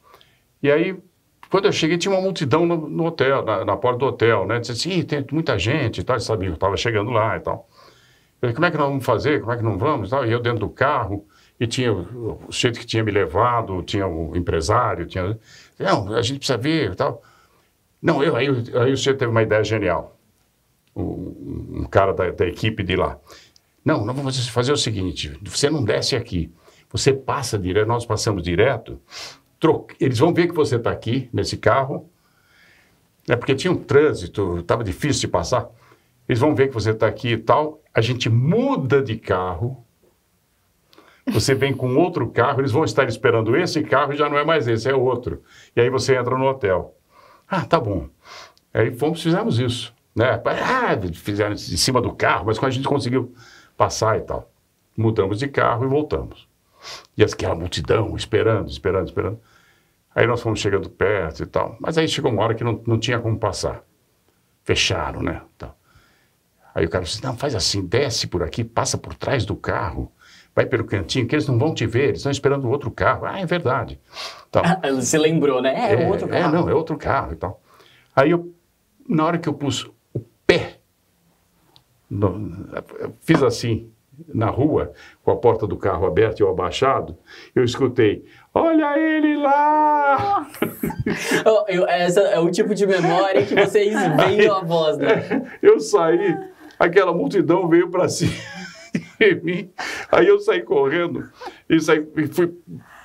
E aí, quando eu cheguei, tinha uma multidão no, no hotel, na, na, porta do hotel, né? Disse assim, tem muita gente e tal, que eu estava chegando lá e tal. Eu falei, como é que nós vamos fazer? Como é que não vamos? E, tal. e eu dentro do carro, e tinha o chefe que tinha me levado, tinha o um empresário, tinha. Não, a gente precisa ver e tal. Não, eu, aí, aí o chefe teve uma ideia genial. Um, um cara da, da, equipe de lá. Não, nós vamos fazer o seguinte: você não desce aqui, você passa direto, nós passamos direto. Troca, eles vão ver que você está aqui, nesse carro, né, porque tinha um trânsito, estava difícil de passar. Eles vão ver que você está aqui e tal. A gente muda de carro você vem com outro carro, eles vão estar esperando esse carro e já não é mais esse, é outro. E aí você entra no hotel. Ah, tá bom. Aí fomos, fizemos isso. Né? Ah, fizeram em cima do carro, mas quando a gente conseguiu passar e tal. Mudamos de carro e voltamos. E aquela multidão esperando, esperando, esperando. Aí nós fomos chegando perto e tal. Mas aí chegou uma hora que não, não tinha como passar. Fecharam, né? Então, aí o cara disse, não, faz assim, desce por aqui, passa por trás do carro vai pelo cantinho, que eles não vão te ver, eles estão esperando outro carro. Ah, é verdade. Então, Você lembrou, né? É, é, é outro é, carro. É, não, é outro carro e tal. Aí, eu, na hora que eu pus o pé, no, fiz assim, na rua, com a porta do carro aberta e eu abaixado, eu escutei: Olha ele lá! oh, eu, essa é o tipo de memória que vocês veem a voz, né? Eu saí, aquela multidão veio para cima em mim. Aí eu saí correndo e saí, fui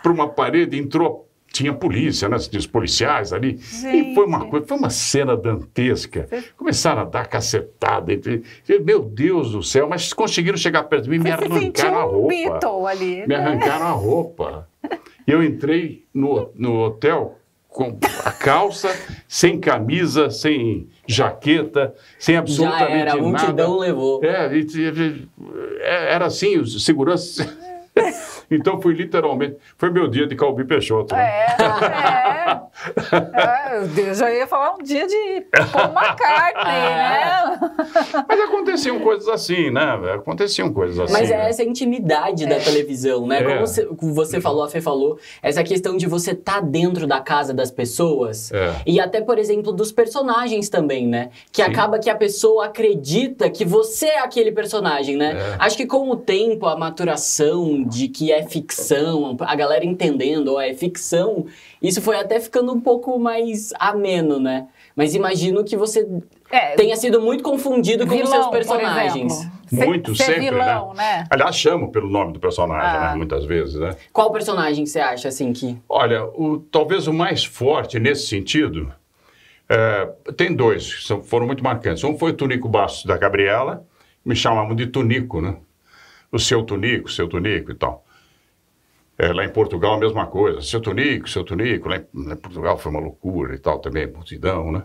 para uma parede, entrou tinha polícia, né? Os policiais ali. Gente. E foi uma coisa, foi uma cena dantesca. Começaram a dar cacetada. Meu Deus do céu, mas conseguiram chegar perto de mim e me arrancaram a roupa. ali, né? Me arrancaram a roupa. E eu entrei no, no hotel com a calça, sem camisa, sem jaqueta, sem absolutamente Já era, a nada. multidão levou. É, é, era assim, os seguranças então foi literalmente, foi meu dia de Calbi Peixoto. Né? É, é. é eu já ia falar um dia de Paul McCartney, é. né? Mas aconteciam coisas assim, né? Aconteciam coisas assim. Mas é essa intimidade da é. televisão, né? Como é. você, você, falou, a Fê falou, essa questão de você estar tá dentro da casa das pessoas e até, por exemplo, dos personagens também, né? Que Sim. acaba que a pessoa acredita que você é aquele personagem, né? Acho que com o tempo, a maturação de que é é ficção, a galera entendendo, ó, é ficção, isso foi até ficando um pouco mais ameno, né? Mas imagino que você é, tenha sido muito confundido vilão, com os seus personagens. Muito, ser sempre, né? vilão, né? né? Aliás, chamo pelo nome do personagem, né, ah. né? muitas vezes, né? Qual personagem você acha, assim, que... Olha, o, talvez o mais forte nesse sentido, é, tem dois que são, foram muito marcantes. Um foi o Tunico Bastos da Gabriela, me chamavam de Tunico, né? O seu Tunico, seu Tunico e tal. É, lá em Portugal, a mesma coisa. Seu Tonico, seu Tonico. Lá em, Portugal foi uma loucura e tal também, multidão, né?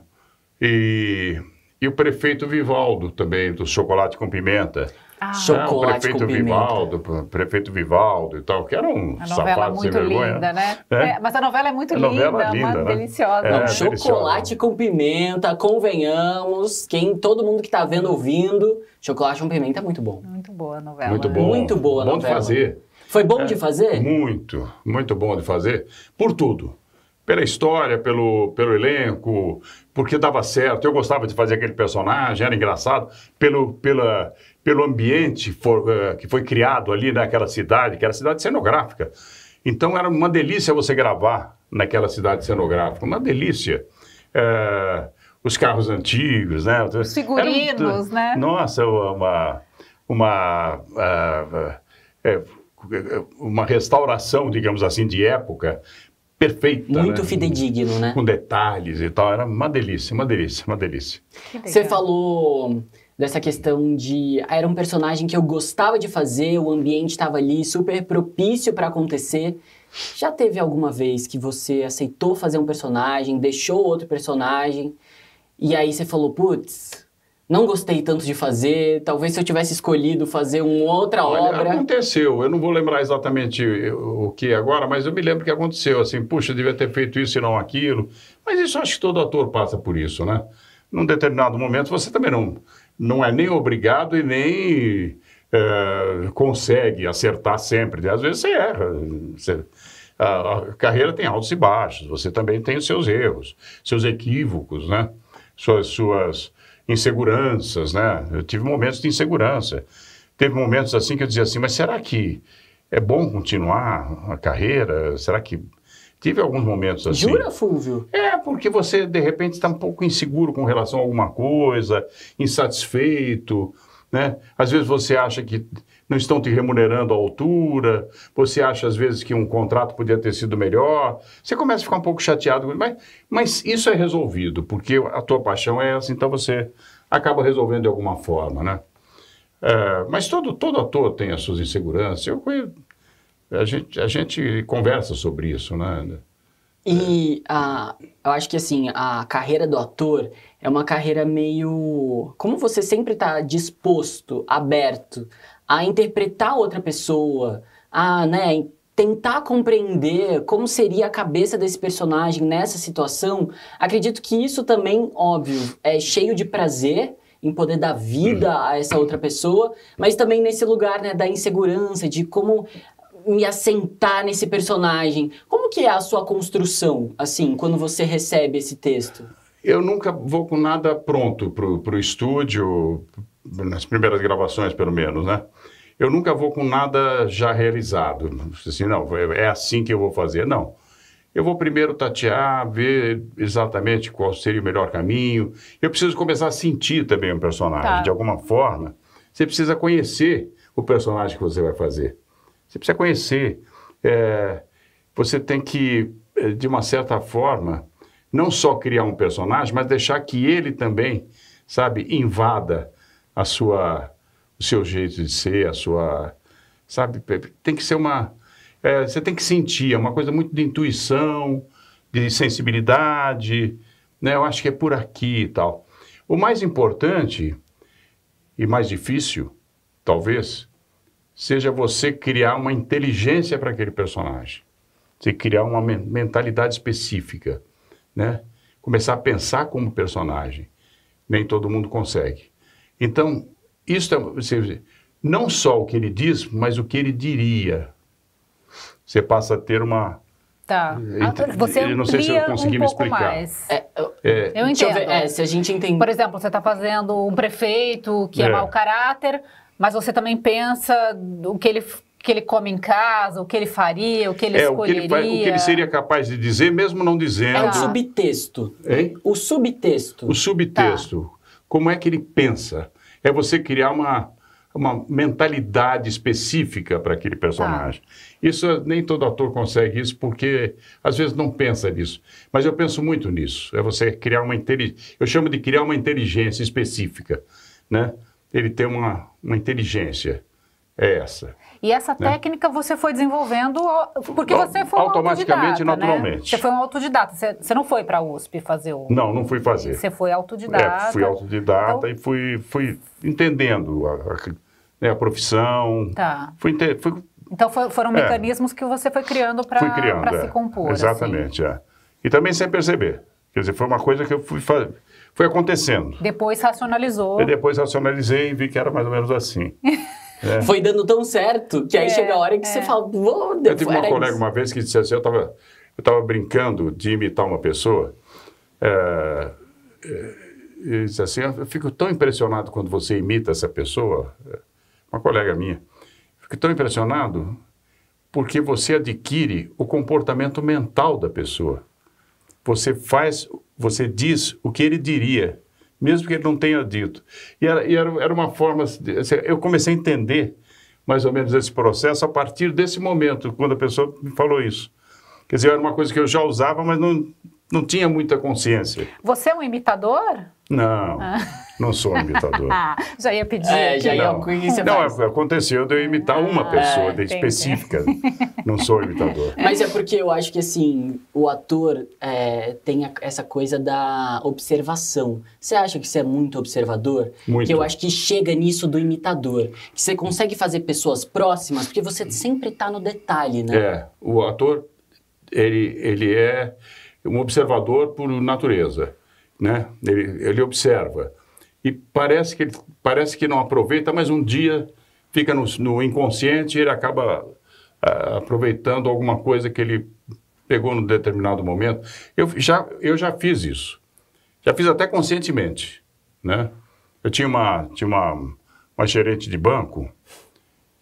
E, e o prefeito Vivaldo também, do Chocolate com Pimenta. Ah, né? o prefeito Vivaldo, prefeito Vivaldo e tal, que era um a safado sem vergonha. Né? Linda, né? É. É, mas a novela é muito a novela linda, é linda, né? deliciosa. É, Não, chocolate com pimenta, convenhamos, quem todo mundo que está vendo ouvindo, chocolate com pimenta é muito bom. Muito boa a novela. Muito bom. Muito boa a novela. Bom de fazer. Foi bom é, de fazer? Muito, muito bom de fazer. Por tudo. Pela história, pelo, pelo elenco, porque dava certo. Eu gostava de fazer aquele personagem, era engraçado. Pelo, pela, pelo ambiente for, uh, que foi criado ali naquela cidade, que era cidade cenográfica. Então era uma delícia você gravar naquela cidade cenográfica, uma delícia. É, os carros antigos, né? Os figurinos, um, né? Nossa, uma... uma uh, uh, uma restauração, digamos assim, de época perfeita. Né? Muito né? fidedigno, né? Com detalhes e tal. Era uma delícia, uma delícia, uma delícia. Você falou dessa questão de ah, era um personagem que eu gostava de fazer, o ambiente estava ali super propício para acontecer. Já teve alguma vez que você aceitou fazer um personagem, deixou outro personagem e aí você falou, putz, não gostei tanto de fazer, talvez se eu tivesse escolhido fazer uma outra Olha, obra. Aconteceu, eu não vou lembrar exatamente o que agora, mas eu me lembro que aconteceu, assim, puxa, eu devia ter feito isso e não aquilo. Mas isso acho que todo ator passa por isso, né? Num determinado momento você também não, não é nem obrigado e nem é, consegue acertar sempre. Né? Às vezes você erra. Você, a, a carreira tem altos e baixos, você também tem os seus erros, seus equívocos, né? Suas, suas inseguranças, né? Eu tive momentos de insegurança. Teve momentos assim que eu dizia assim, mas será que é bom continuar a carreira? Será que Tive alguns momentos assim. Jura, Fulvio? É, porque você, de repente, está um pouco inseguro com relação a alguma coisa, insatisfeito, né? Às vezes você acha que não estão te remunerando à altura, você acha às vezes que um contrato podia ter sido melhor, você começa a ficar um pouco chateado, mas, mas isso é resolvido, porque a tua paixão é essa, então você acaba resolvendo de alguma forma, né? É, mas todo, todo ator tem as suas inseguranças, eu, a, gente, a gente conversa sobre isso, né? E a, eu acho que assim, a carreira do ator é uma carreira meio. Como você sempre está disposto, aberto a interpretar outra pessoa, a né, tentar compreender como seria a cabeça desse personagem nessa situação, acredito que isso também, óbvio, é cheio de prazer em poder dar vida uhum. a essa outra pessoa, mas também nesse lugar né, da insegurança, de como me assentar nesse personagem. Como que é a sua construção, assim, quando você recebe esse texto? Eu nunca vou com nada pronto para o pro estúdio, nas primeiras gravações, pelo menos, né? Eu nunca vou com nada já realizado. Assim, não, é, é assim que eu vou fazer. Não. Eu vou primeiro tatear, ver exatamente qual seria o melhor caminho. Eu preciso começar a sentir também o personagem, tá. de alguma forma. Você precisa conhecer o personagem que você vai fazer. Você precisa conhecer. É, você tem que, é, de uma certa forma, não só criar um personagem, mas deixar que ele também, sabe, invada a sua, o seu jeito de ser, a sua, sabe? Tem que ser uma, é, você tem que sentir, é uma coisa muito de intuição, de sensibilidade, né? Eu acho que é por aqui e tal. O mais importante e mais difícil, talvez, seja você criar uma inteligência para aquele personagem. Você criar uma mentalidade específica, né? Começar a pensar como personagem. Nem todo mundo consegue. Então, isso é, você, não só o que ele diz, mas o que ele diria. Você passa a ter uma. Tá. Ent... Ah, você eu não sei se eu consegui um me explicar. Mais. É, eu, é, eu entendo. Ver, é, se a gente entende. Por exemplo, você está fazendo um prefeito que é, é mau caráter, mas você também pensa o que ele que ele come em casa, o que ele faria, o que ele é, escolheria. O que ele, o que ele seria capaz de dizer, mesmo não é dizendo. É o subtexto. Hein? O subtexto. O subtexto. Tá. Como é que ele pensa? É você criar uma, uma mentalidade específica para aquele personagem. Tá. Isso nem todo ator consegue isso, porque às vezes não pensa nisso. Mas eu penso muito nisso. É você criar uma inteligência. Eu chamo de criar uma inteligência específica. Né? Ele tem uma, uma inteligência. É essa. E essa né? técnica você foi desenvolvendo porque você foi automaticamente, um né? naturalmente. Né? Você foi um autodidata. Você, você não foi para a USP fazer o. Não, não fui fazer. Você foi é, autodidata. É, fui autodidata então... e fui, fui entendendo a, a, né, a profissão. Tá. Fui, fui... Então foi, foram é. mecanismos que você foi criando para é. se compor. Assim. Exatamente, assim. é. E também sem perceber. Quer dizer, foi uma coisa que eu fui fazer foi acontecendo. Depois racionalizou. E depois racionalizei e vi que era mais ou menos assim. É. Foi dando tão certo que aí é, chega a hora que é. você fala, vou Eu tive uma colega isso. uma vez que disse assim: eu estava eu tava brincando de imitar uma pessoa. É, é e disse assim: eu fico tão impressionado quando você imita essa pessoa, uma colega minha. Fico tão impressionado porque você adquire o comportamento mental da pessoa. Você faz, você diz o que ele diria mesmo que ele não tenha dito. E era, e era, era uma forma. Assim, eu comecei a entender mais ou menos esse processo a partir desse momento, quando a pessoa me falou isso. Quer dizer, era uma coisa que eu já usava, mas não, não tinha muita consciência. Você é um imitador? Não, ah. não sou imitador. Ah, já ia pedir é, já ia não. Quiz, não, é, aconteceu de eu imitar ah, uma pessoa é, específica. não sou imitador. Mas é porque eu acho que, assim, o ator é, tem a, essa coisa da observação. Você acha que você é muito observador? Muito. Que eu acho que chega nisso do imitador. Que você consegue fazer pessoas próximas, porque você sempre está no detalhe, né? É, o ator, ele, ele é um observador por natureza, né? Ele, ele observa e parece que ele, parece que não aproveita, mas um dia fica no, no inconsciente e ele acaba ah, aproveitando alguma coisa que ele pegou num determinado momento. Eu já eu já fiz isso, já fiz até conscientemente, né? Eu tinha uma tinha uma uma gerente de banco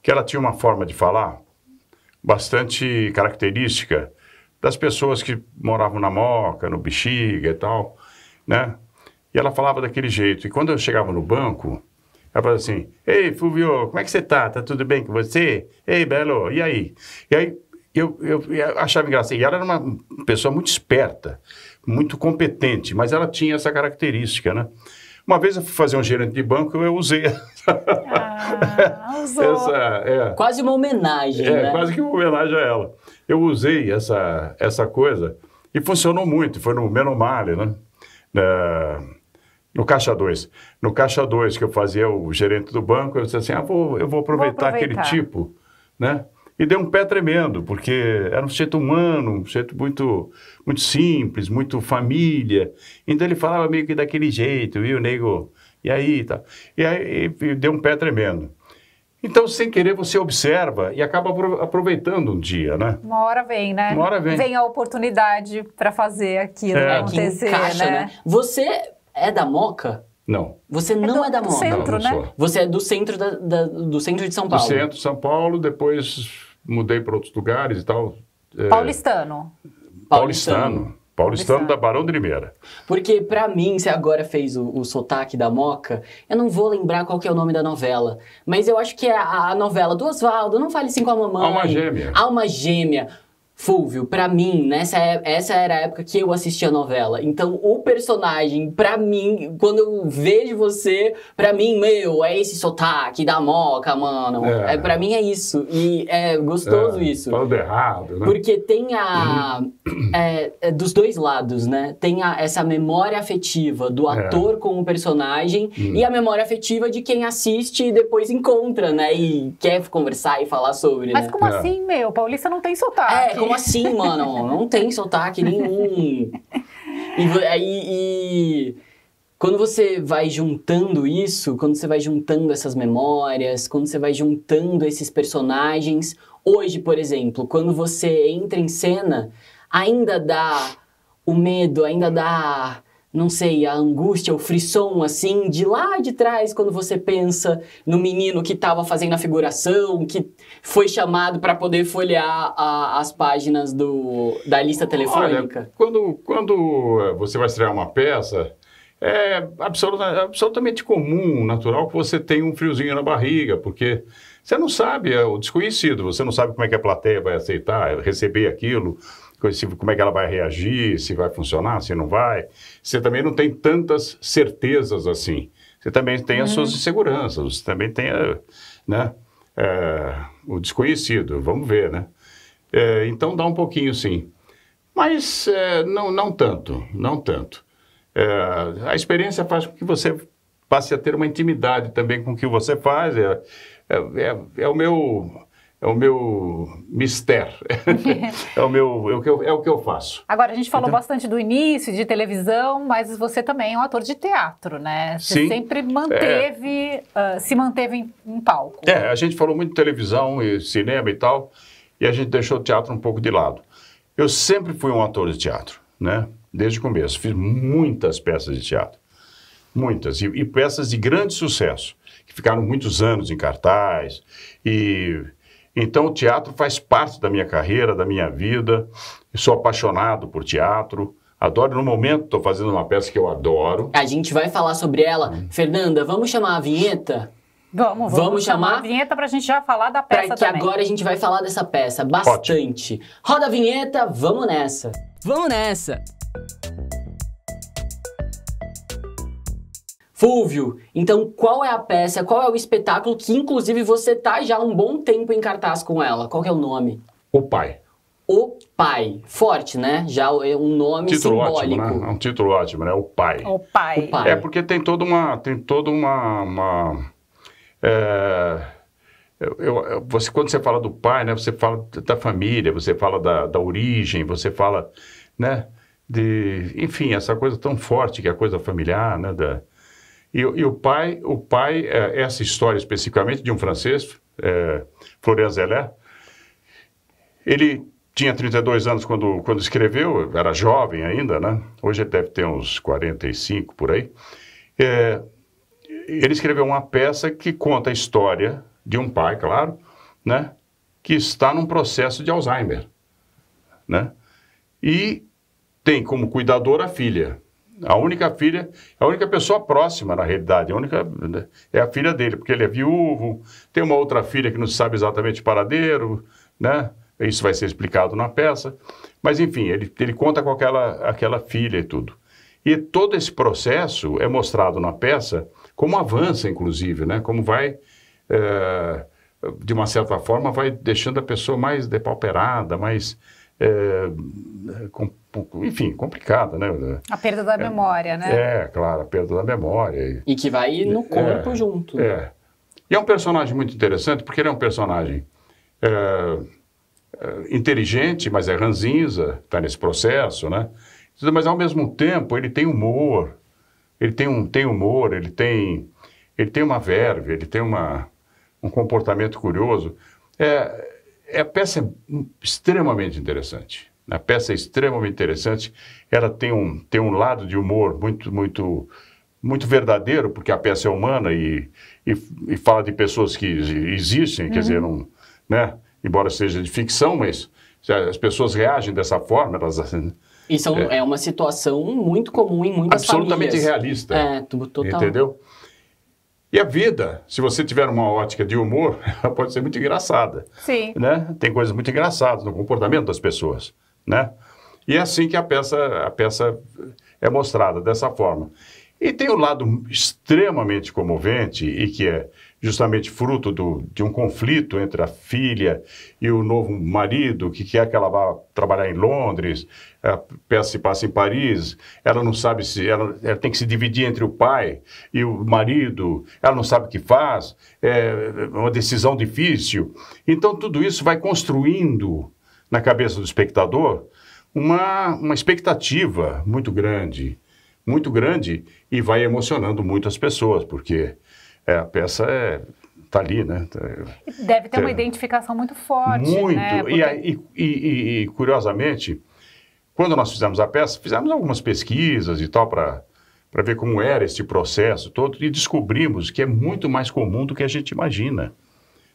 que ela tinha uma forma de falar bastante característica das pessoas que moravam na Moca, no Bexiga e tal, né? E ela falava daquele jeito. E quando eu chegava no banco, ela falava assim: Ei, Fulvio, como é que você tá? Tá tudo bem com você? Ei, Belo, e aí? E aí eu, eu, eu achava engraçado. E ela era uma pessoa muito esperta, muito competente, mas ela tinha essa característica, né? Uma vez eu fui fazer um gerente de banco, eu usei. Ah, essa, é, quase uma homenagem. É, né? quase que uma homenagem a ela eu usei essa, essa coisa e funcionou muito. Foi no Menomale, né? no Caixa 2. No Caixa 2, que eu fazia o gerente do banco, eu disse assim: ah, vou, eu vou aproveitar, vou aproveitar. aquele tipo, né? E deu um pé tremendo, porque era um jeito humano, um jeito muito, muito simples, muito família. Então ele falava meio que daquele jeito, viu, nego? E aí, tá. E aí e deu um pé tremendo. Então, sem querer, você observa e acaba aproveitando um dia, né? Uma hora vem, né? Uma hora vem. Vem a oportunidade para fazer aquilo é. acontecer, encaixa, né? né? Você é da Moca? Não. Você é não é, do, é da Moca? Centro, não, não né? Você é do centro, da, da, do centro de São Paulo? Do centro de São Paulo, depois mudei para outros lugares e tal. É. Paulistano. Paulistano. Paulistano. Paulistano da Barão de Limeira. Porque para mim, você agora fez o, o, sotaque da Moca, eu não vou lembrar qual que é o nome da novela, mas eu acho que é a, a novela do Oswaldo, Não Fale Assim com a Mamãe. Alma Gêmea. Alma Gêmea. Fúvio, para mim, nessa né? é, essa era a época que eu assistia a novela. Então, o personagem, para mim, quando eu vejo você, para mim, meu, é esse sotaque da moca, mano. É. é para mim é isso. E é gostoso é, isso. Falando errado, né? Porque tem a. Uhum. É, é dos dois lados, né? Tem a, essa memória afetiva do é. ator com o personagem uhum. e a memória afetiva de quem assiste e depois encontra, né? E quer conversar e falar sobre. Mas né? como assim, meu? Paulista não tem sotaque como assim, mano? Não tem sotaque nenhum. É, e, e quando você vai juntando isso, quando você vai juntando essas memórias, quando você vai juntando esses personagens, hoje, por exemplo, quando você entra em cena, ainda dá o medo, ainda dá não sei, a angústia, o frisson, assim, de lá de trás, quando você pensa no menino que estava fazendo a figuração, que foi chamado para poder folhear a, as páginas do, da lista telefônica? Olha, quando, quando eh, você vai estrear uma peça, é absoluta, absolutamente comum, natural, que você tenha um friozinho na barriga, porque você não sabe, é o desconhecido, você não sabe como é que a plateia vai aceitar, receber aquilo, como é que ela vai reagir, se vai funcionar, se não vai. Você também não tem tantas certezas assim. Você também tem as suas uhum. inseguranças, você também tem a, né, é, o desconhecido, vamos ver, né? É, então dá um pouquinho sim. Mas é, não, não tanto, não tanto. É, a experiência faz com que você passe a ter uma intimidade também com o que você faz. É, é, é, é o meu é o meu mister, é o meu é o, que eu, é o que eu faço. Agora a gente falou então, bastante do início de televisão, mas você também é um ator de teatro, né? Você sim, sempre manteve, é, uh, se manteve em, em, palco. É, a gente falou muito de televisão e cinema e tal, e a gente deixou o teatro um pouco de lado. Eu sempre fui um ator de teatro, né? Desde o começo, fiz muitas peças de teatro, muitas e, e peças de grande sucesso que ficaram muitos anos em cartaz e então, o teatro faz parte da minha carreira, da minha vida. Eu sou apaixonado por teatro. Adoro, no momento, estou fazendo uma peça que eu adoro. A gente vai falar sobre ela. Hum. Fernanda, vamos chamar a vinheta? Vamos, vamos, vamos chamar, chamar a vinheta para a gente já falar da peça pra que agora a gente vai falar dessa peça bastante. Ótimo. Roda a vinheta, vamos nessa. Vamos nessa. Fúvio. Então, qual é a peça, qual é o espetáculo que, inclusive, você tá já há um bom tempo em cartaz com ela? Qual é o nome? O Pai. O Pai. Forte, né? Já é um nome título simbólico. Ótimo, né? É um título ótimo, né? O Pai. O Pai. O pai. É porque tem toda uma... Tem toda uma... uma é, eu, eu, você, quando você fala do pai, né? Você fala da família, você fala da, da origem, você fala, né? De, enfim, essa coisa tão forte que é a coisa familiar, né? Da, e, e, o pai, o pai é, essa história especificamente de um francês, é, Florian Zeller, ele tinha 32 anos quando, quando escreveu, era jovem ainda, né? Hoje ele deve ter uns 45 por aí. É, ele escreveu uma peça que conta a história de um pai, claro, né? Que está num processo de Alzheimer, né? E tem como cuidadora a filha. A única filha, a única pessoa próxima, na realidade, a única né, é a filha dele, porque ele é viúvo, tem uma outra filha que não se sabe exatamente o paradeiro, né? Isso vai ser explicado na peça. Mas, enfim, ele, ele conta com aquela, aquela filha e tudo. E todo esse processo é mostrado na peça como avança, inclusive, né? Como vai, é, de uma certa forma, vai deixando a pessoa mais depauperada, mais é, com enfim, complicada, né? A perda da é, memória, né? É, claro, a perda da memória. E, e que vai no é, corpo é, junto. É. E é um personagem muito interessante, porque ele é um personagem é, é inteligente, mas é ranzinza, está nesse processo, né? Mas, ao mesmo tempo, ele tem humor, ele tem, um, tem humor, ele tem, ele tem uma verve, ele tem uma, um comportamento curioso. É, é a peça é extremamente interessante. A peça é extremamente interessante. Ela tem um, tem um lado de humor muito, muito, muito verdadeiro, porque a peça é humana e, e, e fala de pessoas que existem, quer dizer, uhum. não, né? embora seja de ficção, mas as pessoas reagem dessa forma, elas. Né? Isso é, é, é uma situação muito comum em muitas absolutamente famílias. realista. É, total. Entendeu? E a vida, se você tiver uma ótica de humor, ela pode ser muito engraçada. Sim. Né? Tem coisas muito engraçadas no comportamento das pessoas né? E é assim que a peça, a peça é mostrada, dessa forma. E tem o um lado extremamente comovente, e que é justamente fruto do, de um conflito entre a filha e o novo marido, que quer que ela vá trabalhar em Londres, a peça se passa em Paris, ela não sabe se. Ela, ela tem que se dividir entre o pai e o marido, ela não sabe o que faz, é uma decisão difícil. Então, tudo isso vai construindo na cabeça do espectador uma, uma expectativa muito grande, muito grande, e vai emocionando muito as pessoas, porque é, a peça é, tá ali, né? Deve ter é, uma identificação muito forte, né? Muito, né? Porque... e, e, e curiosamente, quando nós fizemos a peça, fizemos algumas pesquisas e tal para para ver como era esse processo todo e descobrimos que é muito mais comum do que a gente imagina.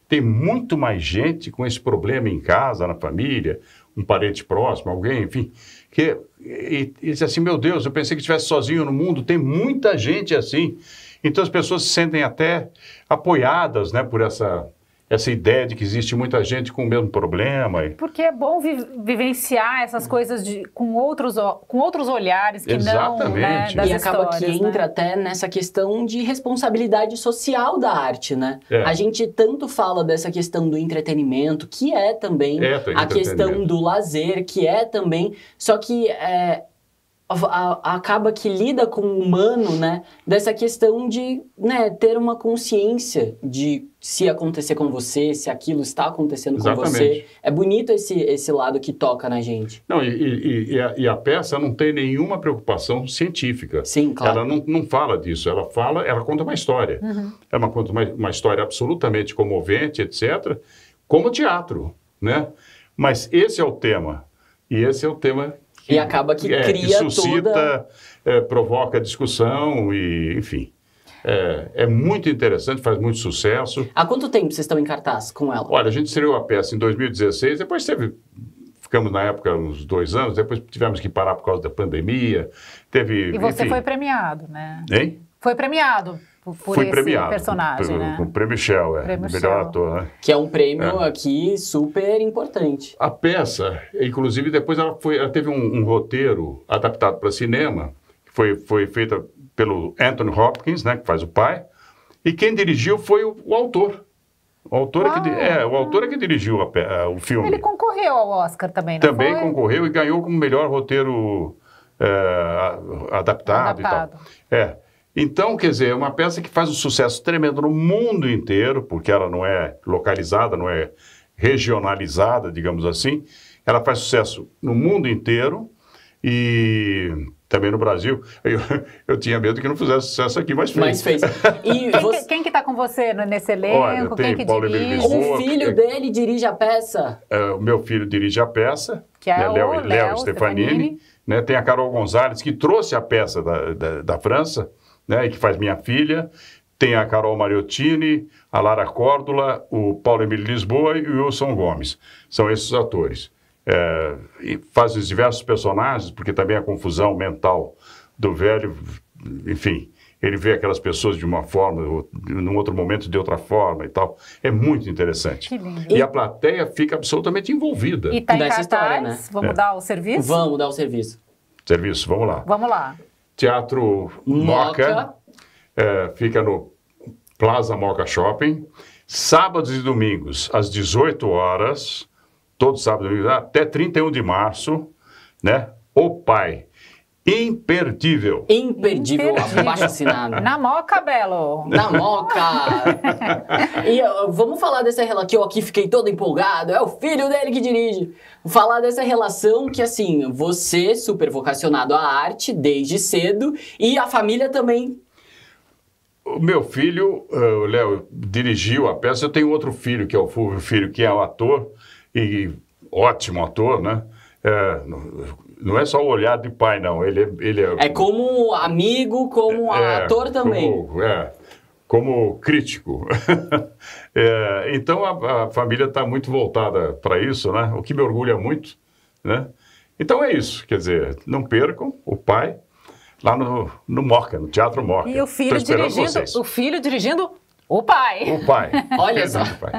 Tem muito mais gente com esse problema em casa, na família, um parente próximo, alguém, enfim, que e, e diz assim: meu Deus, eu pensei que estivesse sozinho no mundo. Tem muita gente assim. Então as pessoas se sentem até apoiadas né, por essa essa ideia de que existe muita gente com o mesmo problema. Porque é bom vi vivenciar essas hum. coisas de, com, outros, com outros olhares que Exatamente. não né, e acaba que né? entra até nessa questão de responsabilidade social da arte, né? É. A gente tanto fala dessa questão do entretenimento, que é também é, a questão do lazer, que é também... Só que é, acaba que lida com o humano, né? Dessa questão de né, ter uma consciência de se acontecer com você, se aquilo está acontecendo Exatamente. com você. É bonito esse, esse lado que toca na gente. Não, e, e, e, a, e a, peça não tem nenhuma preocupação científica. Sim, claro. Ela não, não fala disso, ela fala, ela conta uma história. Uhum. É uma, conta uma, uma história absolutamente comovente, etc., como teatro, né? Mas esse é o tema. E esse é o tema que, e acaba que é, cria que suscita, toda... é, provoca discussão e, enfim. É, é, muito interessante, faz muito sucesso. Há quanto tempo vocês estão em cartaz com ela? Olha, a gente estreou a peça em 2016, depois teve. Ficamos na época uns dois anos, depois tivemos que parar por causa da pandemia. Teve. E você enfim, foi premiado, né? Hein? Foi premiado Tipo, por, Fui esse premiado, personagem, por, O né? prêmio Shell, é. Prêmio melhor Shell. ator, né? Que é um prêmio é. aqui super importante. A peça, inclusive, depois ela, foi, ela teve um, um roteiro adaptado para cinema, que foi, foi feita pelo Anthony Hopkins, né, que faz o pai, e quem dirigiu foi o, o autor. O autor, ah, é que, ah. é, o autor é que dirigiu a, a, o filme. Ele concorreu ao Oscar também, não Também foi? concorreu e ganhou como melhor roteiro é, adaptado, adaptado e tal. É. Então, quer dizer, é uma peça que faz um sucesso tremendo no mundo inteiro, porque ela não é localizada, não é regionalizada, digamos assim. Ela faz sucesso no mundo inteiro e também no Brasil. Eu, eu tinha medo que não fizesse sucesso aqui, mas fez. Mas fez. E você... quem, que está com você nesse elenco? Olha, quem que Paulo dirige? Lisboa, o filho é- dele dirige a peça. É, o meu filho dirige a peça, que é né, Léo, Léo, Léo Stefanini. Stefanini. Né, tem a Carol Gonzalez, que trouxe a peça da, da, da França né, e que faz minha filha, tem a Carol Mariottini, a Lara Córdula, o Paulo Emílio Lisboa e o Wilson Gomes. São esses atores. É, e fazem diversos personagens, porque também a confusão mental do velho, enfim, ele vê aquelas pessoas de uma forma, num outro momento de outra forma e tal. É muito interessante. E, e, a plateia fica absolutamente envolvida. E tá em cartaz, história, né? vamos é. dar o serviço? Vamos dar o serviço. Serviço, vamos lá. Vamos lá. Teatro Moca, Moca. É, fica no Plaza Moca Shopping. Sábados e domingos, às 18 horas, todos sábados e domingos, até 31 de março, né? O Pai, Imperdível. Imperdível. Imperdível. Abaixo assinado. Na moca, Belo. Na moca. e vamos falar dessa relação que eu aqui fiquei todo empolgado. É o filho dele que dirige. Falar dessa relação que, assim, você super vocacionado à arte desde cedo e a família também. O meu filho, eh, o Léo, dirigiu a peça. Eu tenho outro filho, que é o Fulvio Filho, que é um ator e ótimo ator, né? É, não é só o olhar de pai, não. Ele, é, ele é, é como amigo, como é, é ator também. Como, é, como crítico. é, então a, a família está muito voltada para isso, né? O que me orgulha muito, né? Então é isso, quer dizer, não percam o pai lá no, no Moca, no Teatro Morca. E o filho dirigindo, vocês. o filho dirigindo o pai. O pai. Olha só. Pai.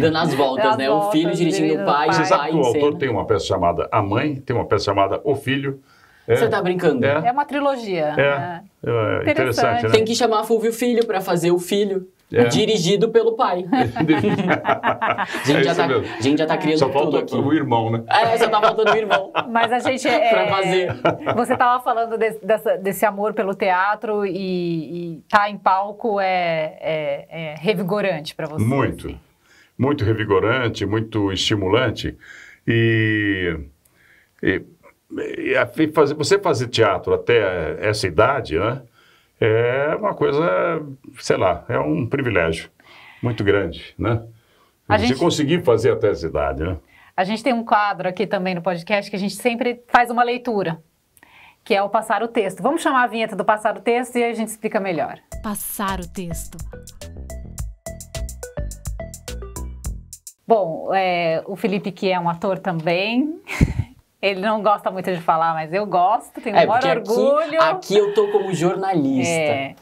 Dando as voltas, né? Voltas, o filho dirigindo o pai. Você sabe que o autor tem uma peça chamada A Mãe, tem uma peça chamada O Filho. É, Você tá brincando? É, é, uma trilogia. É, né? é. Interessante. interessante né? Tem que chamar Fulvio Filho para fazer o filho. É. Dirigido pelo pai. a, gente é tá, a gente já tá é. criando só falta aqui. o irmão, né? É, só tá faltando o irmão. Mas a gente... É, pra fazer. É, você tava falando de, dessa, desse amor pelo teatro e, e tá em palco é, é, é revigorante para você. Muito. Assim. Muito revigorante, muito estimulante. E... e, e fazer, você fazer teatro até essa idade, né? é uma coisa, sei lá, é um privilégio muito grande, né? A de gente... conseguir fazer até essa idade, né? A gente tem um quadro aqui também no podcast que a gente sempre faz uma leitura, que é o passar o texto. Vamos chamar a vinheta do passar o texto e aí a gente explica melhor. Passar o texto. Bom, é, o Felipe, que é um ator também, Ele não gosta muito de falar, mas eu gosto, tenho é, maior orgulho. Aqui, eu tô como jornalista. É.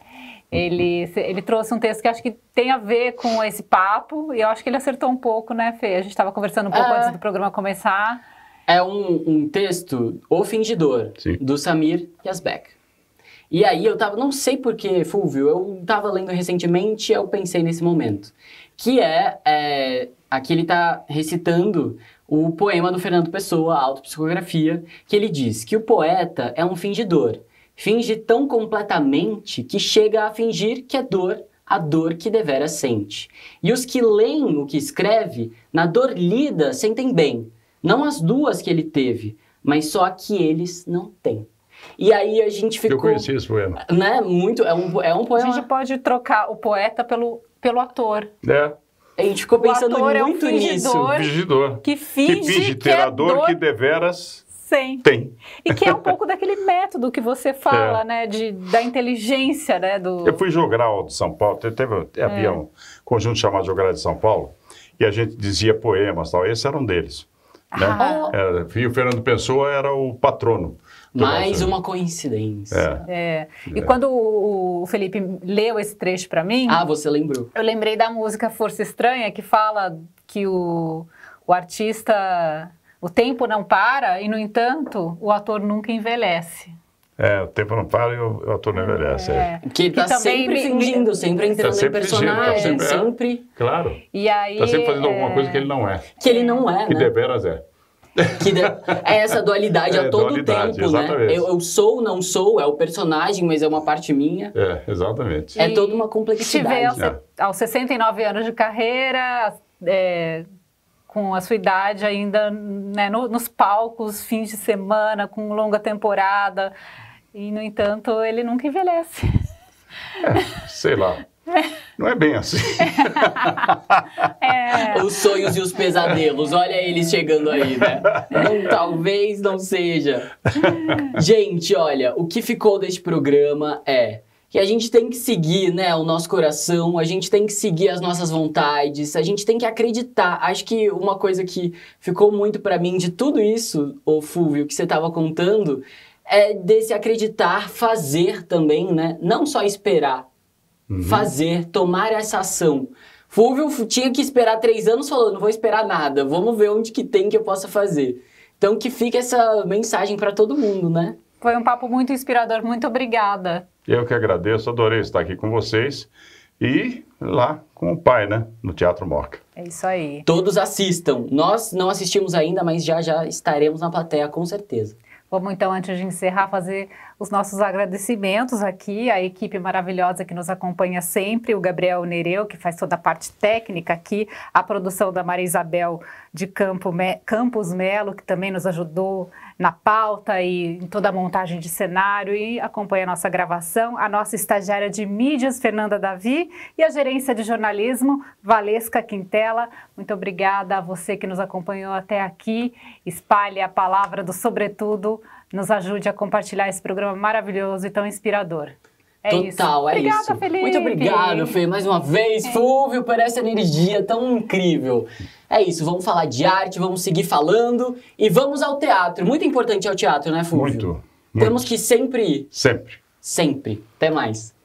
Ele, ele trouxe um texto que acho que tem a ver com esse papo, e eu acho que ele acertou um pouco, né, Fê? A gente estava conversando um pouco ah. antes do programa começar. É um, um texto O Fingidor, Sim. do Samir Yazbek. E aí eu tava, não sei porquê, Fulvio, eu tava lendo recentemente e eu pensei nesse momento. Que é, é Aqui ele está recitando o poema do Fernando Pessoa, a Autopsicografia, que ele diz que o poeta é um fingidor. Finge tão completamente que chega a fingir que é dor a dor que devera sente. E os que leem o que escreve, na dor lida sentem bem, não as duas que ele teve, mas só a que eles não têm. E aí a gente ficou... Eu conheci esse poema. Né? Muito, é um, é um poema... A gente pode trocar o poeta pelo, pelo ator. É. A gente ficou pensando muito é um fingidor nisso. Fingidor. Que finge, que finge é ter a dor, dor que deveras Sim. Tem. E que é um pouco daquele método que você fala, é. né? De, da inteligência, né? Do... Eu fui jogral de São Paulo, teve, é. havia um conjunto chamado Jogral de São Paulo, e a gente dizia poemas tal, esse era um deles. Né? Ah. Era, e o Fernando Pessoa era o patrono. Mais né? uma coincidência. É. é. E é. quando o Felipe leu esse trecho para mim. Ah, você lembrou. Eu lembrei da música Força Estranha, que fala que o, o artista. O tempo não para e, no entanto, o ator nunca envelhece. É, o tempo não para e o ator não envelhece. É. é. Que tá sempre fingindo, sempre entrando tá sempre em personagem, fingindo, tá sempre, é, sempre, Claro. E aí, tá sempre fazendo é... alguma coisa que é, ele não é. Que ele não é, Que né? deveras é. Que é essa dualidade é, a todo dualidade, tempo, né? exatamente. né? Eu, eu sou, não sou, é o personagem, mas é uma parte minha. É, exatamente. É e toda uma complexidade. Te vê aos, é. aos 69 anos de carreira, é, com a sua idade ainda né, no, nos palcos, fins de semana, com longa temporada. E, no entanto, ele nunca envelhece. É, sei lá. Não é bem assim. é. Os sonhos e os pesadelos, olha eles chegando aí, né? Não, talvez não seja. Gente, olha, o que ficou deste programa é que a gente tem que seguir, né, o nosso coração, a gente tem que seguir as nossas vontades, a gente tem que acreditar. Acho que uma coisa que ficou muito para mim de tudo isso, o Fúvio, que você estava contando, é desse acreditar, fazer também, né? Não só esperar uhum. fazer, tomar essa ação. Fulvio tinha que esperar três anos, falou: não vou esperar nada, vamos ver onde que tem que eu possa fazer. Então, que fica essa mensagem para todo mundo, né? Foi um papo muito inspirador, muito obrigada. Eu que agradeço, adorei estar aqui com vocês e lá com o pai, né? No Teatro Morca. É isso aí. Todos assistam. Nós não assistimos ainda, mas já já estaremos na plateia, com certeza. Vamos então, antes de encerrar, fazer os nossos agradecimentos aqui à equipe maravilhosa que nos acompanha sempre, o Gabriel Nereu, que faz toda a parte técnica aqui, a produção da Maria Isabel de Campo, Campos Melo, que também nos ajudou na pauta e em toda a montagem de cenário e acompanha a nossa gravação, a nossa estagiária de mídias, Fernanda Davi, e a gerência de jornalismo, Valesca Quintela. Muito obrigada a você que nos acompanhou até aqui. Espalhe a palavra do Sobretudo nos ajude a compartilhar esse programa maravilhoso e tão inspirador. É Total, isso. é Obrigada, isso. Felipe. Muito obrigado, Fê, mais uma vez. É. Fulvio, por essa energia tão incrível. É isso, vamos falar de arte, vamos seguir falando e vamos ao teatro. Muito importante é o teatro, né, Fulvio? Muito. Temos que sempre ir. Sempre. Sempre. Até mais.